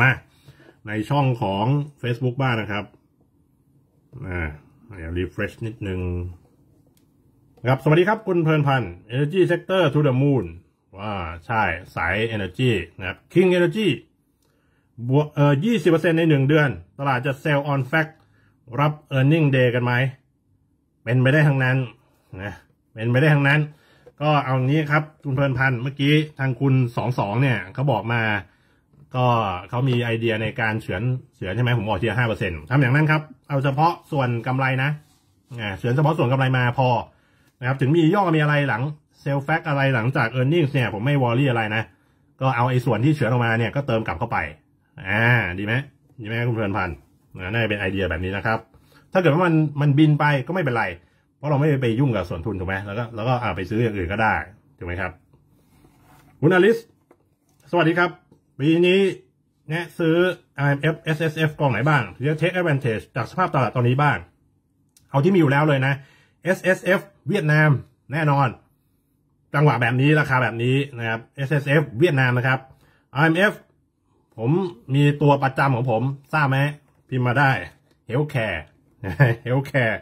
มาในช่องของ Facebook บ้างนะครับอ่าเดี๋ยวรีเฟรชนิดนึงครับ สวัสดีครับคุณเพลินพันธ์ Energy Sector to the Moon ว่าใช่สาย Energy นะครับ King Energy บวกเอ่อยี่สิบเปอร์เซ็นในหนึ่งเดือน ตลาดจะ Sell on Fact รับ e a r n i n g Day กันไหมเป็นไปได้ทั้งนั้นนะเป็นไปได้ทั้งนั้น ก็เอางี้ครับ คุณเพลินพันธ์เมื่อกี้ทางคุณสองสองเนี่ย เขาบอกมา ก็เขามีไอเดียในการเฉือนเฉือนใช่ไหมผมบอกเทียห้าเปอร์เซ็นต์ทำอย่างนั้นครับ เอาเฉพาะส่วนกำไรนะเฉือนเฉพาะส่วนกำไรมาพอนะครับถึงมีย่อมีอะไรหลัง เซลแฟกอะไรหลังจากเออร์เน็งเนี่ยผมไม่วอรี่อะไรนะ ก็เอาไอ้ส่วนที่เฉือนออกมาเนี่ยก็เติมกลับเข้าไปอ่าดีไหมดีไหมคุณเพลินพันธ์น่าจะเป็นไอเดียแบบนี้นะครับ ถ้าเกิดว่ามันมันบินไปก็ไม่เป็นไร เพราะเราไม่ไปยุ่งกับส่วนทุนถูกไหมแล้วก็แล้วก็อ่าไปซื้ออย่างอื่นก็ได้ถูกไหมครับคุณอลิสสวัสดีครับปีนี้แนะซื้อ IMF SSF กองไหนบ้างจะ take advantage จากสภาพตลาดตอนนี้บ้าง เอาที่มีอยู่แล้วเลยนะ S S F เวียดนาม แน่นอน จังหวะแบบนี้ราคาแบบนี้นะครับ S S F เวียดนามนะครับ i M F ผมมีตัวประจำของผมทราบไหม พิมพ์มาได้เฮลแค r e เฮลแค h c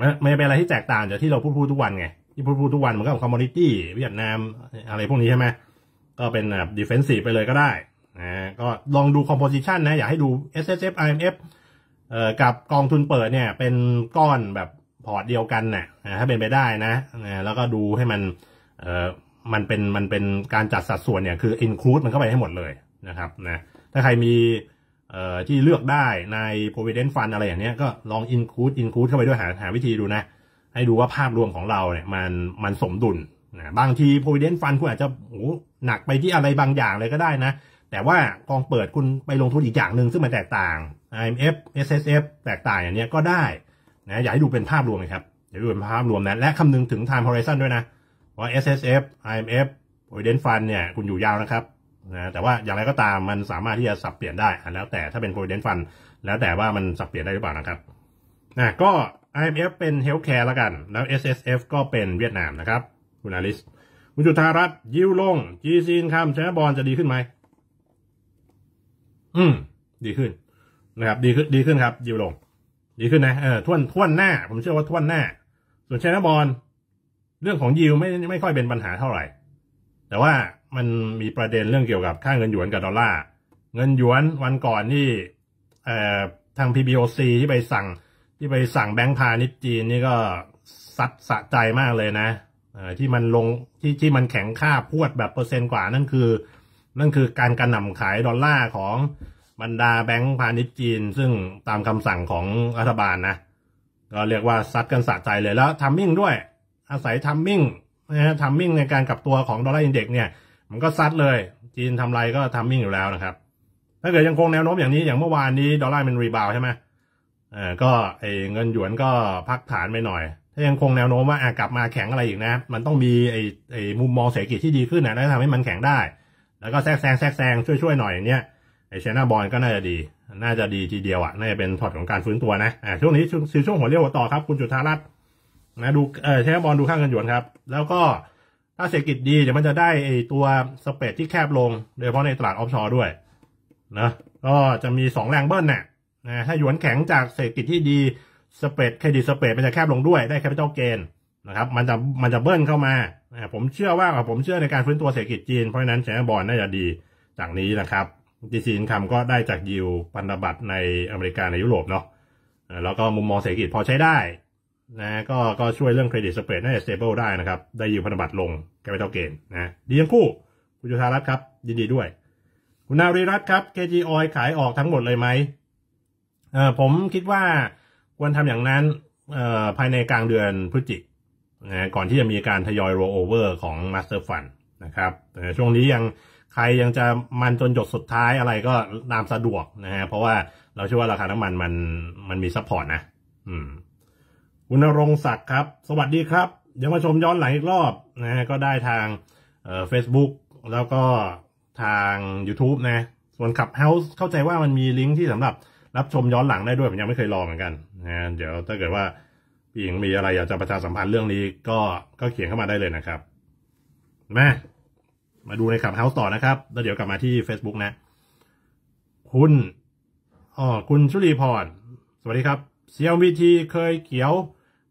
ม r e ไม่เป็นอะไรที่แตกต่างจากที่เราพูดพูดทุกวันไง ที่พูดพูดทุกวัน มันก็ของคอมมอนิตี้เวียดนาม อะไรพวกนี้ใช่ไหมก็เป็นแบบดิเฟนซีไปเลยก็ได้นะก็ลองดูคอมโพสิชันนะ อยากให้ดู S S F I M F เอ่อกับกองทุนเปิดเนี่ยเป็นก้อนแบบพอร์ตเดียวกันนะ่ะถ้าเป็นไปได้นะแล้วก็ดูให้มันเออมันเป็นมันเป็นการจัดสัดส่วนเนี่ยคือ include มันเข้าไปให้หมดเลยนะครับนะถ้าใครมีเอ่อที่เลือกได้ใน provident fund อะไรอย่างเนี้ยก็ลอง include include เข้าไปด้วยหาหาวิธีดูนะ ให้ดูว่าภาพรวมของเราเนี่ยมันมันสมดุลนะบางที provident fund คุณอาจจะโอ้หนักไปที่อะไรบางอย่างเลยก็ได้นะแต่ว่ากองเปิดคุณไปลงทุนอีกอย่างหนึ่งซึ่งมันแตกต่าง IMF SSF แตกต่างอย่างเนี้ยก็ได้นะอยากให้ดูเป็นภาพรวมนะครับอยากดูเป็นภาพรวมนะ และคำนึงถึง time horizon ด้วยนะว่า S S F I M F p r o v i d e n Fund เนี่ยคุณอยู่ยาวนะครับนะแต่ว่าอย่างไรก็ตามมันสามารถที่จะสับเปลี่ยนได้แล้วแต่ถ้าเป็น p r o v i d e n Fund แล้วแต่ว่ามันสับเปลี่ยนได้หรือเปล่านะครับนะก็ IMF เป็น Healthcare แล้วกัน แล้ว SSF ก็เป็นเวียดนามนะครับคุณอาลิสคุณจุธารัตยิวลงจีซีนคำชนะบอลจะดีขึ้นไหมอืมดีขึ้นนะครับดีขึ้นดีขึ้นครับยิวลงดีขึ้นนะเออท่วนท่วนหน้า ผมเชื่อว่าท่วนหน้า ส่วนชนะบอลเรื่องของยิวไม่ไม่ค่อยเป็นปัญหาเท่าไหร่ แต่ว่ามันมีประเด็นเรื่องเกี่ยวกับค่าเงินหยวนกับดอลลาร์ เงินหยวนวันก่อนที่เอ่อทาง PBOC ที่ไปสั่งที่ไปสั่งแบงก์พาณิชย์จีน นี่ก็ซัดสะใจมากเลยนะเอ่อที่มันลงที่ที่มันแข็งค่าพวดแบบเปอร์เซ็นต์กว่านั่นคือ นั่นคือการกระหน่ำขายดอลลาร์ของบรรดาแบงก์พาณิชย์จีนซึ่งตามคำสั่งของรัฐบาลนะ ก็เรียกว่าซัดกันสะใจเลยแล้วทัมมิ่งด้วยอาศัยทัมมิ่งนะฮะทัมมิ่งในการกลับตัวของดอลลาร์อินเด็กซ์เนี่ย มันก็ซัดเลย จีนทำไรก็ทัมมิ่งอยู่แล้วนะครับ ถ้าเกิดยังคงแนวโน้มอย่างนี้อย่างเมื่อวานนี้ดอลลาร์มันรีบาวใช่ไหมอ่าก็ไอ้เงินหยวนก็พักฐานไปหน่อย ถ้ายังคงแนวโน้มว่าอ่ะกลับมาแข็งอะไรอีกนะ มันต้องมีไอ้ไอ้มุมมองเศรษฐกิจที่ดีขึ้นนะแล้วทำให้มันแข็งได้ แล้วก็แทรกแซงแทรกแซงช่วยๆหน่อยอย่างเนี้ยไอเชน่าบอลก็น่าจะดี น่าจะดีทีเดียวอะ่ะน่าจะเป็นถอดของการฟื้นตัวนะ อ่าช่วงนี้ช่วช่วงหัวเรียวหัวต่อครับ คุณจุธารัตน์นะดู เออเชน่าบอลดูข้างกันหยวนครับ แล้วก็ถ้าเศรษฐกิจดี เดี๋ยวมันจะได้ไอตัวสเปดที่แคบลงโดยเฉพาะในตลาด ออฟชอร์ด้วย นะ ก็จะมีสองแรงเบิ้ลเนี่ยนะถ้าหยวนแข็งจากเศรษฐกิจที่ดีสเปดเครดิตสเปดมันจะแคบลงด้วยได้แคปิตอลเกนนะครับ มันจะมันจะเบิ้ลเข้ามาผมเชื่อว่าผมเชื่อในการฟื้นตัวเศรษฐกิจจีนเพราะฉะนั้นแชร์บอลน่าจะดีจากนี้นะครับ d ีซีนคำก็ได้จากยิวพันธบัตรในอเมริกา ในยุโรปเนาะแล้วก็มุมมองเศรษฐกิจพอใช้ได้นะก็ก็ช่วยเรื่องเครดิตสเปรดให้สเตเบิลได้นะครับ ได้ยิวพันธบัตรลงแกไปเท่าเกณฑ์นะดีทั้งคู่ คุณจุธารัตน์ครับ ยินดีด้วย คุณนารีรัตน์ครับ KG Oil ขายออกทั้งหมดเลยไหมเออผมคิดว่าควรทำอย่างนั้น เอ่อภายในกลางเดือนพฤศจิกนะก่อนที่จะมีการทยอยโรเวอร์ของ Master Fund นะครับ่ช่วงนี้ยังใครยังจะมันจนหยดสุดท้ายอะไรก็ตามสะดวกนะฮะเพราะว่าเราเชื่อว่าราคาน้ำมันมันมันมีซัพพอร์ตนะอืมคุณรงศักดิ์ครับ สวัสดีครับ เดี๋ยวมาชมย้อนหลังอีกรอบ นะฮะก็ได้ทางเฟซบุ๊ c e b o o k แล้วก็ทาง YouTube นะ ส่วนขับเฮาส์เข้าใจว่ามันมีลิงก์ที่สำหรับ รับชมย้อนหลังได้ด้วยผมยังไม่เคยลองเหมือนกันนะเดี๋ยวถ้าเกิดว่าพี่หญิงมีอะไร อยากจะประชาสัมพันธ์เรื่องนี้ก็ก็เขียนเข้ามาได้เลยนะครับแม่มาดูในขับเฮาส์ต่อนะครับ แล้วเดี๋ยวกลับมาที่ Facebook นะ คุณ อ๋อ คุณ ชุลีพรสวัสดีครับเซียววีทีเคยเขียว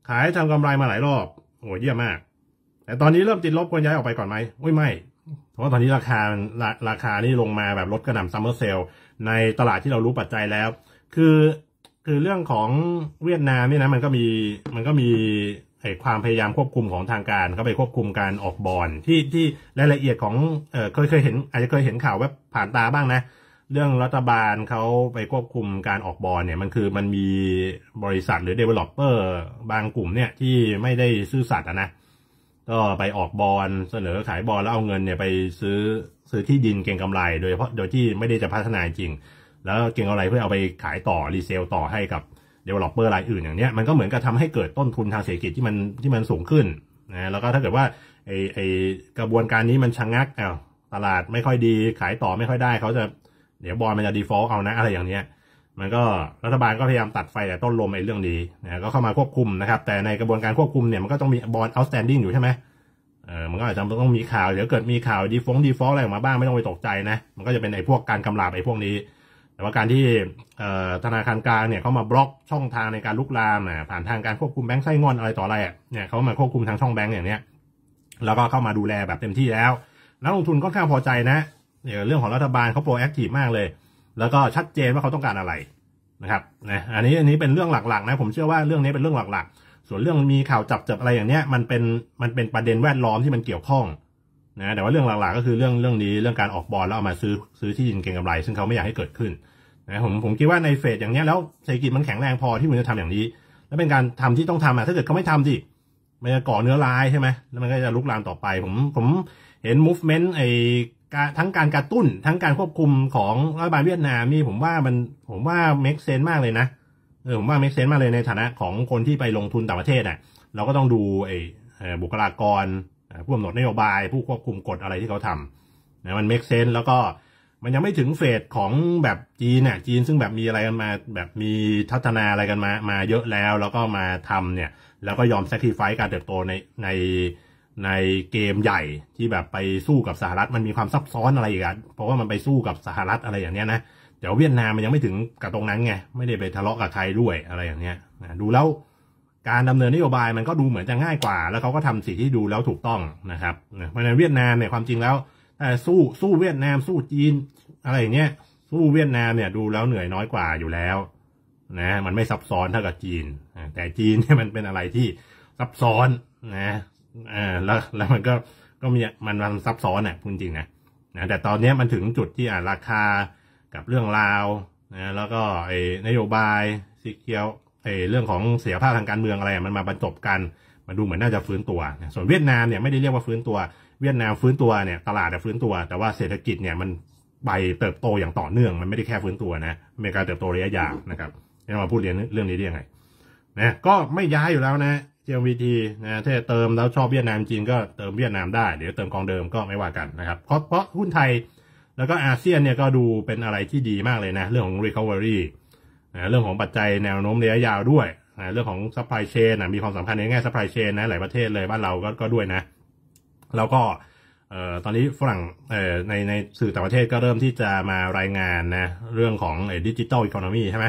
ขายทำกำไรมาหลายรอบ โอ้เยี่ยมมาก แต่ตอนนี้เริ่มติดลบควรย้ายออกไปก่อนไหมอุ้ยไม่เพราะตอนนี้ราคาราราคานี่ลงมาแบบลดกระหน่ำซัมเมอร์เซลในตลาดที่เรารู้ปัจจัยแล้ว คือคือเรื่องของเวียดนามนี่นะ มันก็มีมันก็มีไอ้ความพยายามควบคุมของทางการเขาไปควบคุมการออกบอลที่ที่รายละเอียดของเออเคยเคยเห็นอาจจะเคยเห็นข่าวแบบผ่านตาบ้างนะ เรื่องรัฐบาลเขาไปควบคุมการออกบอลเนี่ยมันคือมันมีบริษัทหรือ developer บางกลุ่มเนี่ยที่ไม่ได้ซื่อสัตย์นะ ก็ไปออกบอลเสนอขายบอลแล้วเอาเงินเนี่ยไปซื้อซื้อที่ดินเก่งกำไรโดยเฉพาะโดยที่ไม่ได้จะพัฒนาจริง แล้วเก่งกำไรเพื่อเอาไปขายต่อรีเซลต่อให้กับเดเวลลอปเปอร์รายอื่นอย่างเนี้ยมันก็เหมือนกับทำให้เกิดต้นทุนทางเศรษฐกิจที่มันที่มันสูงขึ้นนะแล้วก็ถ้าเกิดว่าไอไอกระบวนการนี้มันชะงงักอ้าวตลาดไม่ค่อยดีขายต่อไม่ค่อยได้เขาจะเดี๋ยวบอลมันจะดีฟอลต์เอานะอะไรอย่างเนี้ยมันก็รัฐบาลก็พยายามตัดไฟแต่ต้นลมไอ้เรื่องนี้นะก็เข้ามาควบคุมนะครับแต่ในกระบวนการควบคุมเนี่ยมันก็ต้องมีบอล outstanding อยู่ใช่ไหมเออมันก็อาจจะต้องมีข่าวเดี๋ยวเกิดมีข่าวดีฟองดีฟอลอะไรออกมาบ้างไม่ต้องไปตกใจนะมันก็จะเป็นไอ้พวกการกำลาบไอ้พวกนี้แต่ว่าการที่ธนาคารกลางเนี่ยเขามาบล็อกช่องทางในการลุกลามะผ่านทางการควบคุมแบงค์ไส้งอนอะไรต่ออะไรเนี่ยเขามาควบคุมทางช่องแบงค์อย่างเนี้ยแล้วก็เข้ามาดูแลแบบเต็มที่แล้วนักลงทุนก็ค่าพอใจนะ เรื่องของรัฐบาลเขาโปรแอคทีฟมากเลย แล้วก็ชัดเจนว่าเขาต้องการอะไรนะครับนะอันนี้อันนี้เป็นเรื่องหลักๆนะผมเชื่อว่าเรื่องนี้เป็นเรื่องหลักๆส่วนเรื่องมีข่าวจับจับอะไรอย่างเนี้ยมันเป็นมันเป็นประเด็นแวดล้อมที่มันเกี่ยวข้องนะแต่ว่าเรื่องหลักๆก็คือเรื่องเรื่องนี้เรื่องการออกบอลแล้วเอามาซื้อซื้อที่ดินเก็งกำไรซึ่งเขาไม่อยากให้เกิดขึ้นนะผมผมคิดว่าในเฟสอย่างนี้แล้วเศรษฐกิจมันแข็งแรงพอที่มันจะทำอย่างนี้ และเป็นการทำที่ต้องทำอ่ะ ถ้าเกิดเขาไม่ทำดิมันจะก่อเนื้อลายใช่ไหมแล้วมันก็จะลุกลามต่อไป ผมผมเห็น movement ไอ้ทั้งการกระตุ้นทั้งการควบคุมของรัฐบาลเวียดนามนี่ผมว่ามันผมว่า make sense มากเลยนะเออผมว่า make sense มากเลยในฐานะของคนที่ไปลงทุนต่างประเทศอ่ะ เราก็ต้องดูไอ้บุคลากรผู้กำหนดนโยบายผู้ควบคุมกฎอะไรที่เขาทำนะมันเมคเซนแล้วก็มันยังไม่ถึงเฟสของแบบจีนเนี่ยจีนซึ่งแบบมีอะไรกันมาแบบมีทัฒนาอะไรกันมามาเยอะแล้วแล้วก็มาทำเนี่ยแล้วก็ยอมแซคริฟายการเติบโตในในในเกมใหญ่ ที่แบบไปสู้กับสหรัฐมันมีความซับซ้อนอะไรอีกอะเพราะว่ามันไปสู้กับสหรัฐอะไรอย่างเนี้ยนะแต่เวียดนามมันยังไม่ถึงกับตรงนั้นไงไม่ได้ไปทะเลาะกับใครด้วยอะไรอย่างเนี้ยดูแล้วการดำเนินนโยบายมันก็ดูเหมือนจะง่ายกว่า แล้วเขาก็ทำสิ่งที่ดูแล้วถูกต้องนะครับเพราะในเวียดนามเนี่ยความจริงแล้วสู้สู้เวียดนาม สู้จีน อะไรอย่างเงี้ย สู้เวียดนามเนี่ยดูแล้วเหนื่อยน้อยกว่าอยู่แล้วนะ มันไม่ซับซ้อนเท่ากับจีน แต่จีนเนี่ยมันเป็นอะไรที่ซับซ้อนนะอ่าแล้วแล้วมันก็ก็มีมันมันซับซ้อนอ่ะพูดจริงนะนะ แต่ตอนนี้มันถึงจุดที่อ่าราคากับเรื่องราวนะ แล้วก็ไอ้นโยบายสีเขียวเรื่องของเสียภาพทางการเมืองอะไรมันมาบรรจบกันมันดูเหมือนน่าจะฟื้นตัวส่วนเวียดนามเนี่ยไม่ได้เรียกว่าฟื้นตัวเวียดนามฟื้นตัวเนี่ยตลาดฟื้นตัว แต่ว่าเศรษฐกิจเนี่ยมันไปเติบโตอย่างต่อเนื่องมันไม่ได้แค่ฟื้นตัวนะเีการเติบโตระยะยาวนะครับจะมาพูดเรียนเรื่องนี้ได้ยังไงนะก็ไม่ย้ายอยู่แล้วนะ GMVT นะถ้าเติมแล้วชอบเวียดนามจีนก็เติมเวียดนามได้เดี๋ยวเติมกองเดิมก็ไม่ว่ากันนะครับเพราะเพราะหุ้นไทยแล้วก็อาเซียนเนี่ยก็ดูเป็นอะไรที่ดีมากเลยนะ เรื่องของ recovery นะเรื่องของปัจจัยแนวโน้มระยะยาวด้วยนะเรื่องของซัพพลายเชนมีความสำคัญในแง่ซัพพลายเชนนะหลายประเทศเลย บ้านเราก็ก็ด้วยนะ แล้วก็ตอนนี้ฝรั่งในในสื่อต่างประเทศก็เริ่มที่จะมารายงานนะเรื่องของดิจิตอลอีโคโนมีใช่ไหม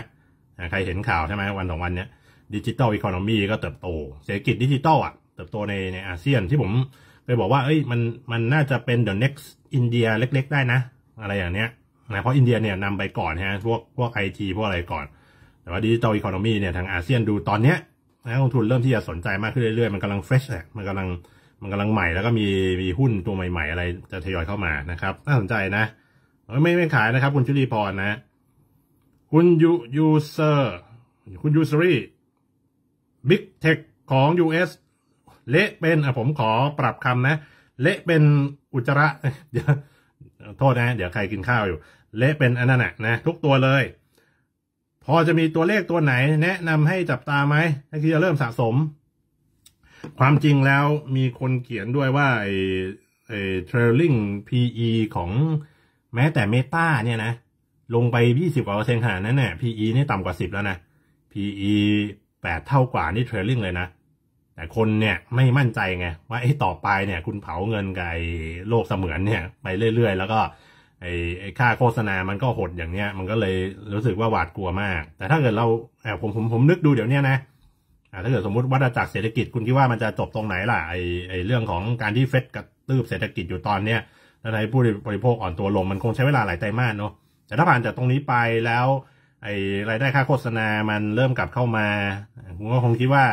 ใครเห็นข่าวใช่ไหมวันสองวันเนี้ยดิจิตอลอีโคโนมีก็เติบโต เศรษฐกิจดิจิตอลอ่ะ เติบโตในในอาเซียนที่ผมไปบอกว่าเอ้ยมันมันน่าจะเป็น the next อินเดียเล็กๆ ได้นะ อะไรอย่างเนี้ยนะเพราะอินเดียเนี่ยนำไปก่อนฮะพวกพวกไอทีพวกอะไรก่อนแต่ว่าดิจิตอลอีโคโนมีเนี่ยทางอาเซียนดูตอนเนี้ยนักลงทุนเริ่มที่จะสนใจมากขึ้นเรื่อยๆมันกำลังเฟรชแหละมันกำลังมันกำลังใหม่แล้วก็มีมีหุ้นตัวใหม่ๆ อะไรจะทยอยเข้ามานะครับน่าสนใจนะไม่ไม่ขายนะครับ คุณชุลีพรนะ คุณยูยูเซอร์คุณยูซรีบิ๊กเทคของ US เละเป็นอ่ะผมขอปรับคำนะ เละเป็นอุจระเดี๋ยวโทษนะ เดี๋ยวใครกินข้าวอยู่ เละเป็นอันนั้นนะทุกตัวเลยพอจะมีตัวเลขตัวไหนแนะนำให้จับตาไหมถ้าคิดจะเริ่มสะสม ความจริงแล้วมีคนเขียนด้วยว่าไอ้ไอ้ trailing PE ของแม้แต่ Meta เนี่ยนะ ลงไป 20 กว่าเปอร์เซ็นต์ขนาดนั้นเนี่ย PE นี่ต่ำกว่า 10 แล้วนะ PE 8 เท่ากว่า นี่ trailing เลยนะ แต่คนเนี่ยไม่มั่นใจไงว่าไอ้ต่อไปเนี่ย คุณเผาเงินกับโลกเสมือนเนี่ย ไปเรื่อยๆ แล้วก็ไอ้ไอ้ค่าโฆษณามันก็หดอย่างเนี้ยมันก็เลยรู้สึกว่าหวาดกลัวมาก แต่ถ้าเกิดเราแอบผมผมผมนึกดูเดี๋ยวนี้นะถ้าเกิดสมมติวัฏจักรเศรษฐกิจคุณคิดว่ามันจะจบตรงไหนล่ะไอ้ไอ้เรื่องของการที่เฟดกระตืบเศรษฐกิจอยู่ตอนเนี้ยแล้วให้ผู้บริโภคอ่อนตัวลงมันคงใช้เวลาหลายไตรมาสเนาะแต่ถ้าผ่านจากตรงนี้ไปแล้วไอ้รายได้ค่าโฆษณามันเริ่มกลับเข้ามาผมก็คงคิดว่า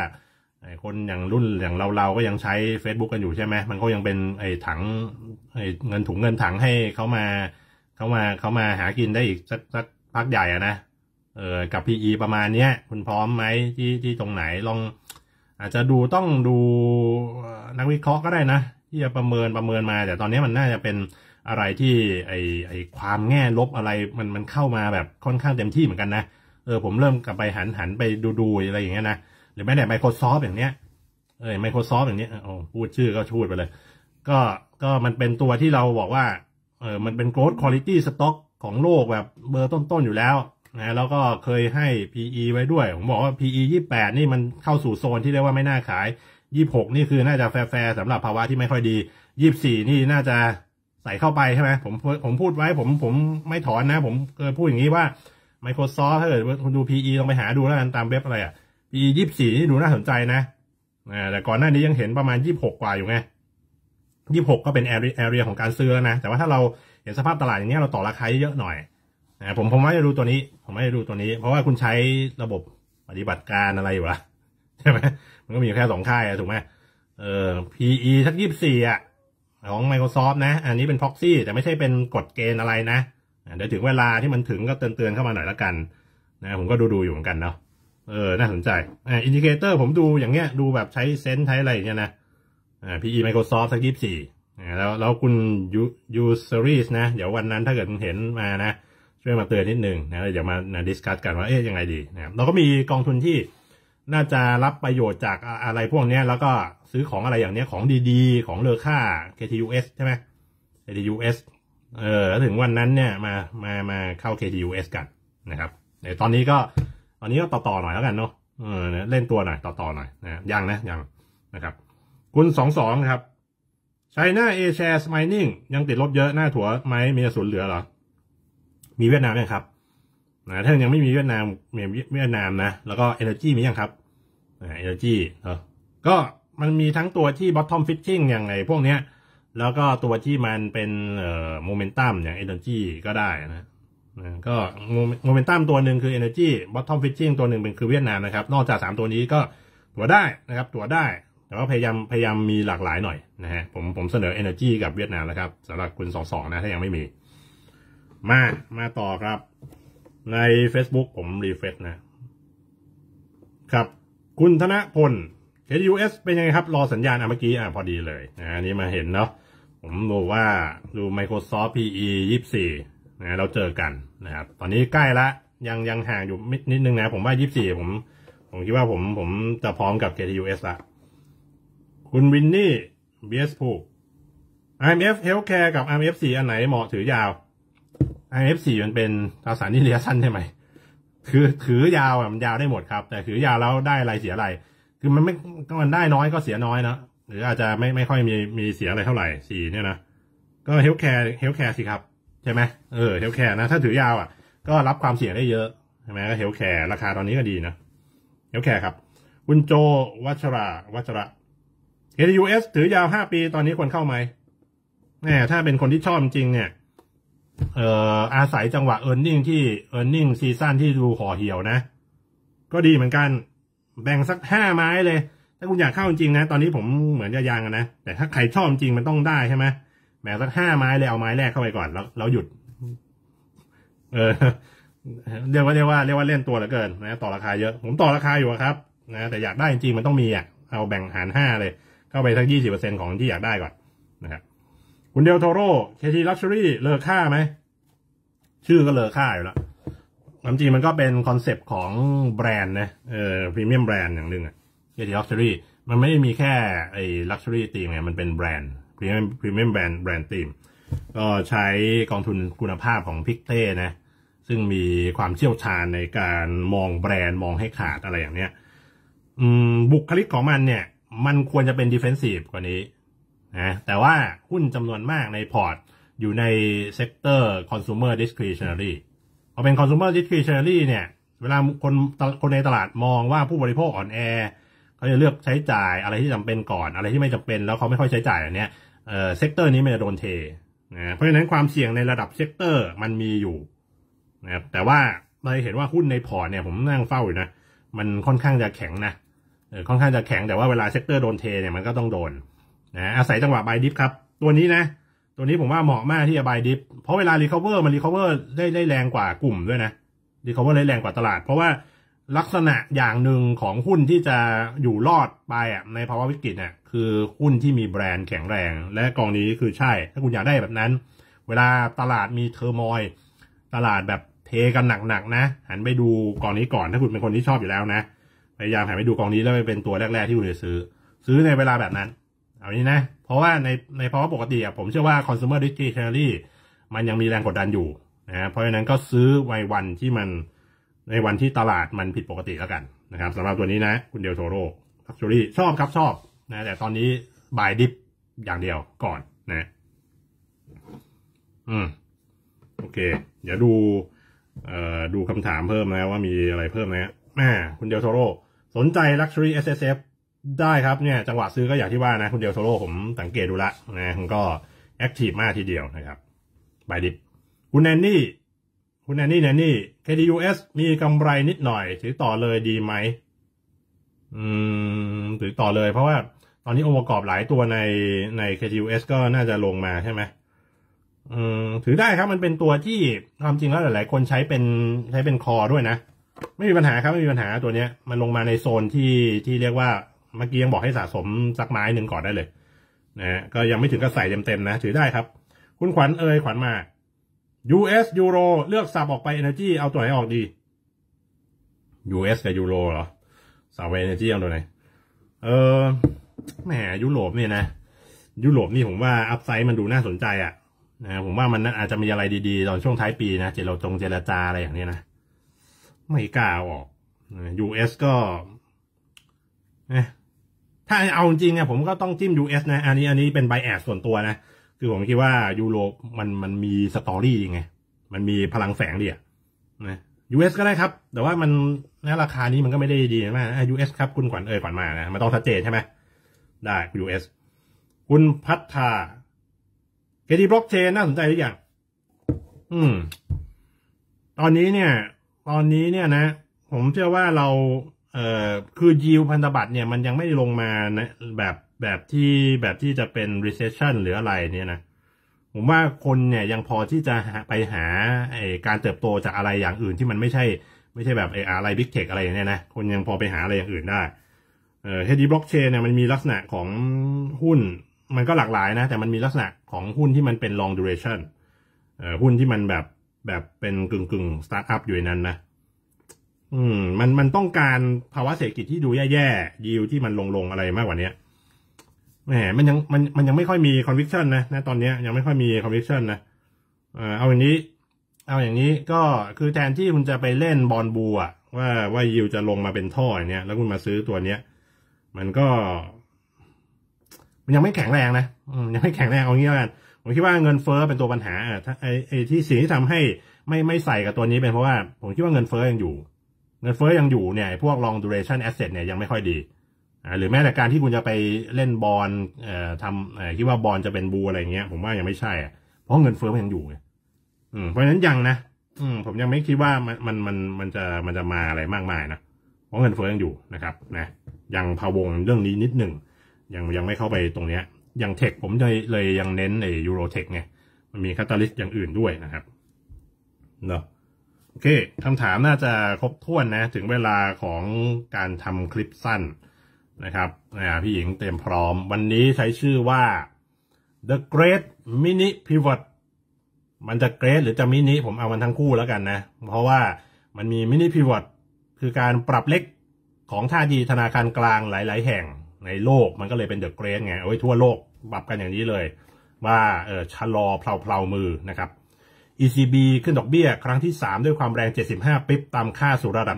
ไอคนอย่างรุ่นอย่างเราเราก็ยังใช้ Facebook กันอยู่ใช่ไหมมันก็ยังเป็นไอถังไอเงินถุงเงินถังให้เขามาเขามาเขามาหากินได้อีกสักสักพักใหญ่อะนะเออกับ PE ประมาณเนี้ยคุณพร้อมไหมที่ที่ตรงไหนลอง อาจจะดูต้องดูนักวิเคราะห์ก็ได้นะ ที่จะประเมินประเมินมา แต่ตอนนี้มันน่าจะเป็นอะไรที่ไอไอความแง่ลบอะไรมันมันเข้ามาแบบค่อนข้างเต็มที่เหมือนกันนะเออผมเริ่มกลับไปหันหันไปดูดูอะไรอย่างเงี้ยนะหรือแม้แต่ Microsoft อย่างเนี้ย เอ้ย Microsoft อย่างเนี้ยโอ้พูดชื่อก็ชูดไปเลย ก็ ก็มันเป็นตัวที่เราบอกว่า เออมันเป็น growth quality stock ของโลกแบบเบอร์ต้นๆ อยู่แล้วนะแล้วก็เคยให้ PE ไว้ด้วย ผมบอกว่า PE 28 นี่มันเข้าสู่โซนที่เรียกว่าไม่น่าขาย 26 นี่คือน่าจะแฟร์สำหรับภาวะที่ไม่ค่อยดี 24 นี่น่าจะใส่เข้าไปใช่ไหมผมผมพูดไว้ผมผมไม่ถอนนะ ผมเคยพูดอย่างนี้ว่า Microsoft ถ้าเกิดคุณดู PE ลองไปหาดูแล้วกันตามเว็บอะไรอะ่ะปียี่สี่นี่ดูน่าสนใจนะ แต่ก่อนหน้านี้ยังเห็นประมาณยี่หกกว่าอยู่ไงยี่หกก็เป็นแอเรียของการซื้อนะ แต่ว่าถ้าเราเห็นสภาพตลาดอย่างนี้เราต่อราคาเยอะหน่อย ผมผมผมว่าจะดูตัวนี้ ผมไม่จะดูตัวนี้ เพราะว่าคุณใช้ระบบปฏิบัติการอะไรอยู่อะใช่ไหมมันก็มีแค่สองค่ายถูกไหมเอ่อ PE สักยี่สิบสี่อ่ะ ของ Microsoft นะ อันนี้เป็น Proxy แต่ไม่ใช่เป็นกฎเกณฑ์อะไรนะ เดี๋ยวถึงเวลาที่มันถึงก็เตือนๆเข้ามาหน่อยละกันนะผมก็ดูๆอยู่เหมือนกันเนาะเออ น่าสนใจอ่าอินดิเคเตอร์ผมดูอย่างเงี้ย ดูแบบใช้เซนต์ใช้อะไรเนี่ยนะ อ่า PE Microsoft สักยี่สิบสี่แล้ว แล้วคุณยูยูซอรีสนะ เดี๋ยววันนั้นถ้าเกิดเห็นมานะช่วยมาเตือนนิดนึงนะเดี๋ยวมานะดิสคัสกันว่า เอ๊ยยังไงดี นะเราก็มีกองทุนที่น่าจะรับประโยชน์จากอะไรพวกนี้แล้วก็ซื้อของอะไรอย่างเนี้ย ของดีๆของเลอค่า KTUS ใช่ไหม KTUS เออถึงวันนั้นเนี่ยมา มา มาเข้า KTUS กันนะครับ ในตอนนี้ก็อันนี้ก็ต่อๆหน่อยแล้วกันเนาะเออเล่นตัวหน่อยต่อๆหน่อยนะยังนะยังนะครับ คุณสองสองครับไชน่าเอเชียสไมนิ่งยังติดลบเยอะหน้าถั่วไหมมีศูนย์เหลือหรอ มีเวียดนามยังครับนะถ้ายังไม่มีเวียดนามมีเวียดนามนะ แล้วก็เอเนอร์จีมียังครับเอเนอร์จีเออก็มันมีทั้งตัวที่ bottom fishing อย่างไรพวกเนี้ย แล้วก็ตัวที่มันเป็นเอ่อโมเมนตัมอย่างเอเนอร์จีก็ได้นะก็โมเมนตัมตัวหนึ่งคือ Energy Bottom Fishing ตัวหนึ่งเป็นคือเวียดนามนะครับ นอกจาก 3 ตัวนี้ก็ ตัวได้นะครับ ตัวได้ แต่ว่าพยายามพยายามมีหลากหลายหน่อย นะฮะผมผมเสนอ Energy กับเวียดนามนะครับสำหรับคุณสองสองนะถ้ายังไม่มี มามาต่อครับใน Facebook ผมรีเฟซนะ ครับ คุณธนพล KUS เป็นยังไงครับรอสัญญาณอเมื่อกี้อ่ะพอดีเลยนะนี่มาเห็นเนาะผมดูว่าดู Microsoft PE 24นะเราเจอกันนะครับ ตอนนี้ใกล้ละ ยังยังห่างอยู่นิดนึงนะ ผมว่ายี่สิบสี่ผม ผมคิดว่าผมผมจะพร้อมกับ KTUS ละคุณวินนี่ BS ผูก IMF Healthcare กับ IMF 4อันไหนเหมาะถือยาว IMF 4มันเป็นตราสารที่ระยะสั้นใช่ไหมคือถือยาวมันยาวได้หมดครับ แต่ถือยาวแล้วได้อะไรเสียอะไร คือมันไม่มันได้น้อยก็เสียน้อยนะ หรืออาจจะไม่ไม่ค่อยมีมีเสียอะไรเท่าไหร่สี่เนี่ยนะ ก็เฮลท์แคร์เฮลท์แคร์สิครับใช่ไหมเออเฮลแคร์นะ ถ้าถือยาว อ่ะ ก็ รับความเสี่ยง ได้เยอะ ใช่ไหมเฮลแคร์ราคา ตอนนี้ก็ดี นะเฮลแคร์ครับคุณโจ วัชระ วัชระเ u s ถือยาวห้าปี ตอนนี้ควรเข้าไหมแห่ถ้าเป็นคนที่ ชอบจริงเนี่ย เอออาศัยจังหวะ e a r n i n g ที่ e a r n i n g ซีซั่นที่ดูห่อเหี่ยว นะ ก็ดีเหมือนกัน แบ่ง สักห้าไม้เลย ถ้า คุณอยากเข้าจริงนะ ตอนนี้ผมเหมือนจะยังนะ แต่ถ้า ใคร ชอบ จริงมันต้องได้ ใช่ไหมแม้สักห้าไม้เลย เอาไม้แรกเข้าไปก่อน แล้ว เราหยุดเออเรียกว่าเรียกว่า เรียกว่าเล่นตัวเหลือเกินนะต่อราคาเยอะ ผมต่อราคาอยู่ครับนะแต่อยากได้ จริงมันต้องมีอ่ะเอาแบ่งหารห้าเลย เข้าไปทั้งยี่สิบเปอร์เซ็นของที่อยากได้ก่อนนะครับคุณเดลโทโร่เคทีลักชัวรี่เลอค่าไหมชื่อก็เลอค่าอยู่แล้วความจริงมันก็เป็นคอนเซปต์ของแบรนด์นะเออพรีเมียมแบรนด์อย่างหนึ่งอะเคทีลักชัวรี่มันไม่ได้มีแค่ ไอ้ลักชัวรี่ตีมไงมันเป็นแบรนด์พรีเมียมพรีเมียมแบรนด์แบรนด์ตีมก็ใช้กองทุนคุณภาพของพิกเต้นะซึ่งมีความเชี่ยวชาญในการมองแบรนด์มองให้ขาดอะไรอย่างเนี้ยบุคลิกของมันเนี่ย มันควรจะเป็นดิเฟนซีฟกว่านี้นะแต่ว่าหุ้นจำนวนมากในพอร์ตอยู่ในเซกเตอร์คอน s u m e r discretionary พอเป็นคอน s u m e r discretionary เนี่ย เวลาคนคนในตลาดมองว่าผู้บริโภคอ่อนแอเขาจะเลือกใช้จ่ายอะไรที่จำเป็นก่อนอะไรที่ไม่จำเป็น แล้วเขาไม่ค่อยใช้จ่ายอันเนี้ยเอ่อเซกเตอร์นี้มันจะโดนเทนะเพราะฉะนั้นความเสี่ยงในระดับเซกเตอร์มันมีอยู่นะแต่ว่าเราเห็นว่าหุ้นในพอร์ตเนี่ยผมนั่งเฝ้าอยู่นะมันค่อนข้างจะแข็งนะเออค่อนข้างจะแข็งแต่ว่าเวลาเซกเตอร์โดนเทเนี่ยมันก็ต้องโดนนะอาศัยจังหวะบายดิฟครับ ตัวนี้นะ ตัวนี้ผมว่าเหมาะมากที่จะบายดิฟเพราะเวลารีคอเวอร์มันรีคอเวอร์ได้ได้แรงกว่ากลุ่มด้วยนะรีคอเวอร์ได้แรงกว่าตลาดเพราะว่าลักษณะอย่างหนึ่งของหุ้นที่จะอยู่รอดไปอ่ะในภาวะวิกฤตเนี่ยคือหุ้นที่มีแบรนด์แข็งแรง และกองนี้คือใช่ ถ้าคุณอยากได้แบบนั้น เวลาตลาดมีเทอร์มอย ตลาดแบบเทกันหนักๆนะ หันไปดูกองนี้ก่อนถ้าคุณเป็นคนที่ชอบอยู่แล้วนะ พยายามหันไปดูกองนี้แล้วไปเป็นตัวแรกๆที่คุณจะซื้อ ซื้อในเวลาแบบนั้นเอางี้นะ เพราะว่าในในภาวะปกติอ่ะผมเชื่อว่า consumer discretionary มันยังมีแรงกดดันอยู่นะเพราะฉะนั้นก็ซื้อไว้วันที่มันในวันที่ตลาดมันผิดปกติแล้วกันนะครับสำหรับตัวนี้นะ คุณเดลโทโร่ลักชัวรี่ชอบครับชอบ นะ แต่ตอนนี้บายดิฟอย่างเดียวก่อน นะ อืมโอเค เดี๋ยวดู เอ่อดูคำถามเพิ่มนะว่ามีอะไรเพิ่มนะแม่คุณเดลโทโร่สนใจลั Luxury SSF ได้ครับเนี่ย จังหวะซื้อก็อย่างที่ว่านะ คุณเดลโทโร่ผมสังเกตดูละนะมันก็แอคทีฟมากทีเดียวนะครับบายดิฟคุณแนนนี่คุณแอนนี่แนนนี่ KDUS มีกำไรนิดหน่อย ถือต่อเลยดีไหม อืม ถือต่อเลยเพราะว่า ตอนนี้องค์ประกอบหลายตัวในใน k d u s ก็น่าจะลงมาใช่ไหมอืมถือได้ครับมันเป็นตัวที่ความจริงแล้วหลาย ๆ คนใช้เป็น ใช้เป็นคอ ด้วยนะ ไม่มีปัญหาครับไม่มีปัญหาตัวเนี้ยมันลงมาในโซนที่ที่เรียกว่าเมื่อกี้ยังบอกให้สะสมสักไม้หนึ่งก่อนได้เลยนะก็ยังไม่ถึงกระใส่เต็มๆนะถือได้ครับคุณขวัญเอ่ยขวัญมา US ยูโรเลือกสับออกไป Energy เอาตัวไหนออกดี US กับยูโรเหรอสับไป Energy เอาตัวไหนเออแหมยุโรปเนี่ยนะ ยุโรปนี่ผมว่าอัพไซด์มันดูน่าสนใจอะ่ะนะผมว่ามันอาจจะมีอะไรดีๆ ตอนช่วงท้ายปีนะเจรจงเจรจาอะไรอย่างนี้นะ ไม่กล้าออก US ก็ ถ้าเอาจริงเนี่ยผมก็ต้องจิ้ม US นะ อันนี้อันนี้เป็นไบแอดส่วนตัวนะคือผมคิดว่ายูโรมันมันมีสตอรี่ไง มันมีพลังแฝงดีอะนะยูเอสก็ได้ครับ แต่ว่ามันนราคานี้มันก็ไม่ได้ดีมากยูเอสครับ คุณขวัญเอ่ยขวัญมานะมันต้องชัดเจนใช่ไหม ได้ยูเอสคุณพัฒนาเคดีบล็อกเชนน่าสนใจหรือยังอืม ตอนนี้เนี่ย ตอนนี้เนี่ยนะ ผมเชื่อว่าเรา เอ่อคือยิวพันธบัตรเนี่ยมันยังไม่ลงมานะแบบแบบที่แบบที่จะเป็น recession หรืออะไรเนี่ยนะผมว่าคนเนี่ยยังพอที่จะไปหาไอการเติบโตจากอะไรอย่างอื่นที่มันไม่ใช่ ไม่ใช่แบบไออะไรบิ๊กเทคอะไรเนี่ยนะคนยังพอไปหาอะไรอย่างอื่นได้เออเฮดีบล็อกเชนเนี่ยมันมีลักษณะของหุ้น มันก็หลากหลายนะ แต่มันมีลักษณะของหุ้นที่มันเป็น long duration หุ้นที่มันแบบแบบเป็นกึ่งกึ่งสตาร์ทอัพอยู่ในนั้นนะอืมมันมันต้องการภาวะเศรษฐกิจที่ดูแย่ๆยิวที่มันลงๆ อะไรมากกว่าเนี้ยแหมมันยัง มันมันยังไม่ค่อยมี conviction นะนะตอนนี้ ยังไม่ค่อยมี conviction นะเอาอย่างนี้ เอาอย่างนี้ ก็คือแทนที่คุณจะไปเล่นบอลบูอะว่า ว่ายิวจะลงมาเป็นท่ออย่างเนี้ย แล้วคุณมาซื้อตัวเนี้ย มันก็ มันยังไม่แข็งแรงนะยังไม่แข็งแรงเอางี้กันผมคิดว่าเงินเฟอ้อเป็นตัวปัญหาไอ้ไอที่สิ่งที่ทำให้ไม่ไม่ใส่กับตัวนี้เป็นเพราะว่า ผมคิดว่าเงินเฟอ้อยังอยู่ เงินเฟอ้อยังอยู่เนี่ยพวก long duration asset เนี่ยยังไม่ค่อยดีหรือแม้แต่การที่คุณจะไปเล่นบอลทำคิดว่าบอลจะเป็นบูอะไรเงี้ยผมว่ายังไม่ใช่ เพราะเงินเฟ้อมันยังอยู่ไงเพราะฉะนั้นยังนะ อืผมยังไม่คิดว่ามันมันมันจะมันจะมาอะไรมากมายนะเพราะเงินเฟ้อยังอยู่นะครับ นะยังพะวงเรื่องนี้นิดหนึ่งยังยังไม่เข้าไปตรงเนี้ยยังเทคผมเลยเลยยังเน้นในยูโรเทคไงมันมีคาตาลิสต์อย่างอื่นด้วยนะครับเนาะโอเคคำถามน่าจะครบถ้วนนะ ถึงเวลาของการทำคลิปสั้นนะครับพี่หญิงเต็มพร้อม วันนี้ใช้ชื่อว่า The Great Mini Pivot มันจะเกรด หรือจะมินิผมเอามันทั้งคู่แล้วกันนะ เพราะว่ามันมีมินิพิวอตคือการปรับเล็กของท่าทีธนาคารกลางหลาย ๆ แห่งในโลกมันก็เลยเป็นเดอะเกรดไง เอาไว้ทั่วโลกปรับกันอย่างนี้เลย ว่าเออชะลอเพลาๆมือนะครับ ECB ขึ้นดอกเบี้ย ครั้งที่ 3 ด้วยความแรง 75 ปิ๊บตามค่าสู่ระดับ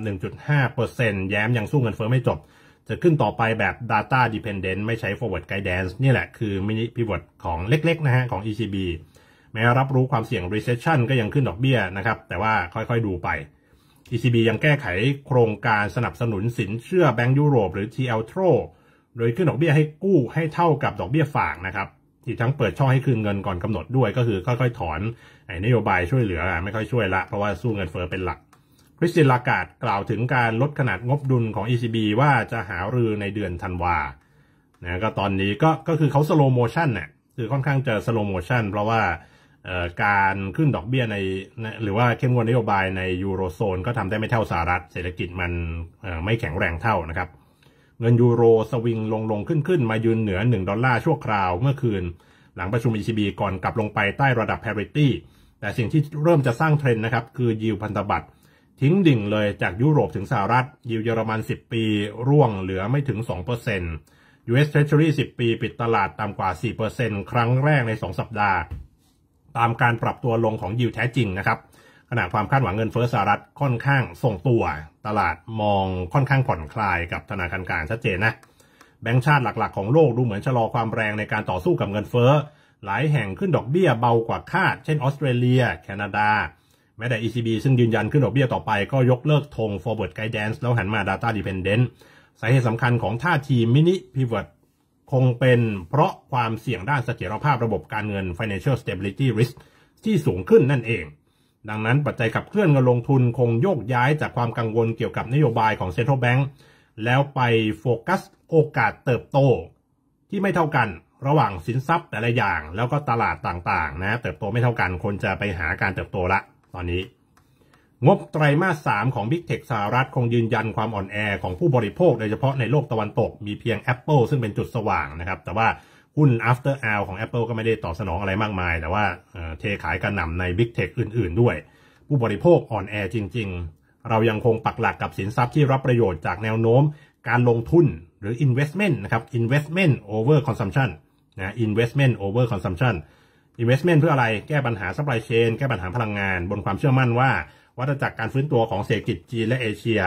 1.5%แย้มยังสู้เงินเฟ้อไม่จบจะขึ้นต่อไปแบบ data dependent ไม่ใช้ forward guidance นี่แหละคือ mini pivot ของเล็กๆนะฮะของ ECB แม้รับรู้ความเสี่ยง recession ก็ยังขึ้นดอกเบี้ยนะครับ แต่ว่าค่อยๆดูไป ECB ยังแก้ไขโครงการสนับสนุนสินเชื่อแบงก์ยุโรปหรือ TLTRO โดยขึ้นดอกเบี้ยให้กู้ให้เท่ากับดอกเบี้ยฝากนะครับอีกทั้งเปิดช่องให้คืนเงินก่อนกำหนดด้วยก็คือค่อยๆ ถอนอนโยบายช่วยเหลือไม่ค่อยช่วยละเพราะว่าสู้เงินเฟอ้อเป็นหลักคริสตินลากาดกล่าวถึงการลดขนาดงบดุลของ ECB ว่าจะหารือในเดือนธันวานะก็ตอนนี้ก็ก็คือเขาสโลโมชันน่ะคือค่อนข้างจะสโลโมชันเพราะว่าการขึ้นดอกเบี้ยในหรือว่าเข้มงวดนโยบายในยูโรโซนก็ทำได้ไม่เท่าสหรัฐเศรษฐกิจมันไม่แข็งแรงเท่านะครับ เงินยูโรสวิงลงลงขึ้นขึ้นมายืนเหนือ 1 ดอลลาร์ชั่วคราวเมื่อคืนหลังประชุม ECB ก่อนกลับลงไปใต้ระดับ parity แต่สิ่งที่เริ่มจะสร้างเทรนด์นะครับคือยิวพันธบัตรทิ้งดิ่งเลยจากยุโรปถึงสหรัฐยิวเยอรมัน 10 ปี ร่วงเหลือไม่ถึง2% US Treasury 10 ปี ปิดตลาดต่ำกว่า4%ครั้งแรกใน 2 สัปดาห์ ตามการปรับตัวลงของยิวแท้จริงนะครับขณะความคาดหวังเงินเฟ้อสหรัฐค่อนข้างส่งตัว ตลาดมองค่อนข้างผ่อนคลายกับธนาคารกลางชัดเจนนะแบงก์ชาติหลักๆของโลกดูเหมือนชะลอความแรงในการต่อสู้กับเงินเฟ้อหลายแห่งขึ้นดอกเบี้ยเบากว่าคาด เช่นออสเตรเลีย แคนาดาแม้แต่ ECB ซึ่งยืนยันขึ้นดอกเบี้ยต่อไปก็ยกเลิกธง forward guidance แล้วหันมา data dependent สาเหตุสำคัญของท่าทีมินิพิว o ตคงเป็นเพราะความเสี่ยงด้านเสถียรภาพระบบการเงิน financial stability risk ที่สูงขึ้นนั่นเอง ดังนั้นปัจจัยขับเคลื่อนเงินลงทุนคงโยกย้ายจากความกังวลเกี่ยวกับนโยบายของ central bank แล้วไปโฟกัสโอกาสเติบโต ที่ไม่เท่ากันระหว่างสินทรัพย์แต่ละอย่างแล้วก็ตลาดต่างๆนะเติบโตไม่เท่ากัน คนจะไปหาการเติบโตละอนนี้งบไตรมาสสามของ Big Tech สหรัฐคงยืนยันความอ่อนแอของผู้บริโภคโดยเฉพาะในโลกตะวันตกมีเพียง Apple ซึ่งเป็นจุดสว่างนะครับ แต่ว่า หุ้น after hour ของ Apple ก็ไม่ได้ตอบสนองอะไรมากมาย แต่ว่าเทขายกระหน่ำใน Big Tech อื่น ๆด้วย ผู้บริโภคอ่อนแอจริง ๆ เรายังคงปักหลักกับสินทรัพย์ที่รับประโยชน์จากแนวโน้มการลงทุนหรือ investment นะครับ investment over consumption นะ investment over consumption investment เพื่ออะไร แก้ปัญหาซัพพลายเชน แก้ปัญหาพลังงาน บนความเชื่อมั่นว่า วัฏจักรการฟื้นตัวของเศรษฐกิจจีนและเอเชีย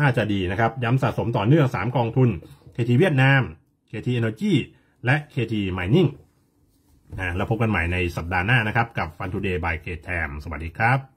น่าจะดีนะครับ ย้ำสะสมต่อเนื่อง3กองทุน KT เวียดนาม KT Energy และ KT Mining นะแล้วพบกันใหม่ในสัปดาห์หน้านะครับ กับ Fun Today by KTM สวัสดีครับ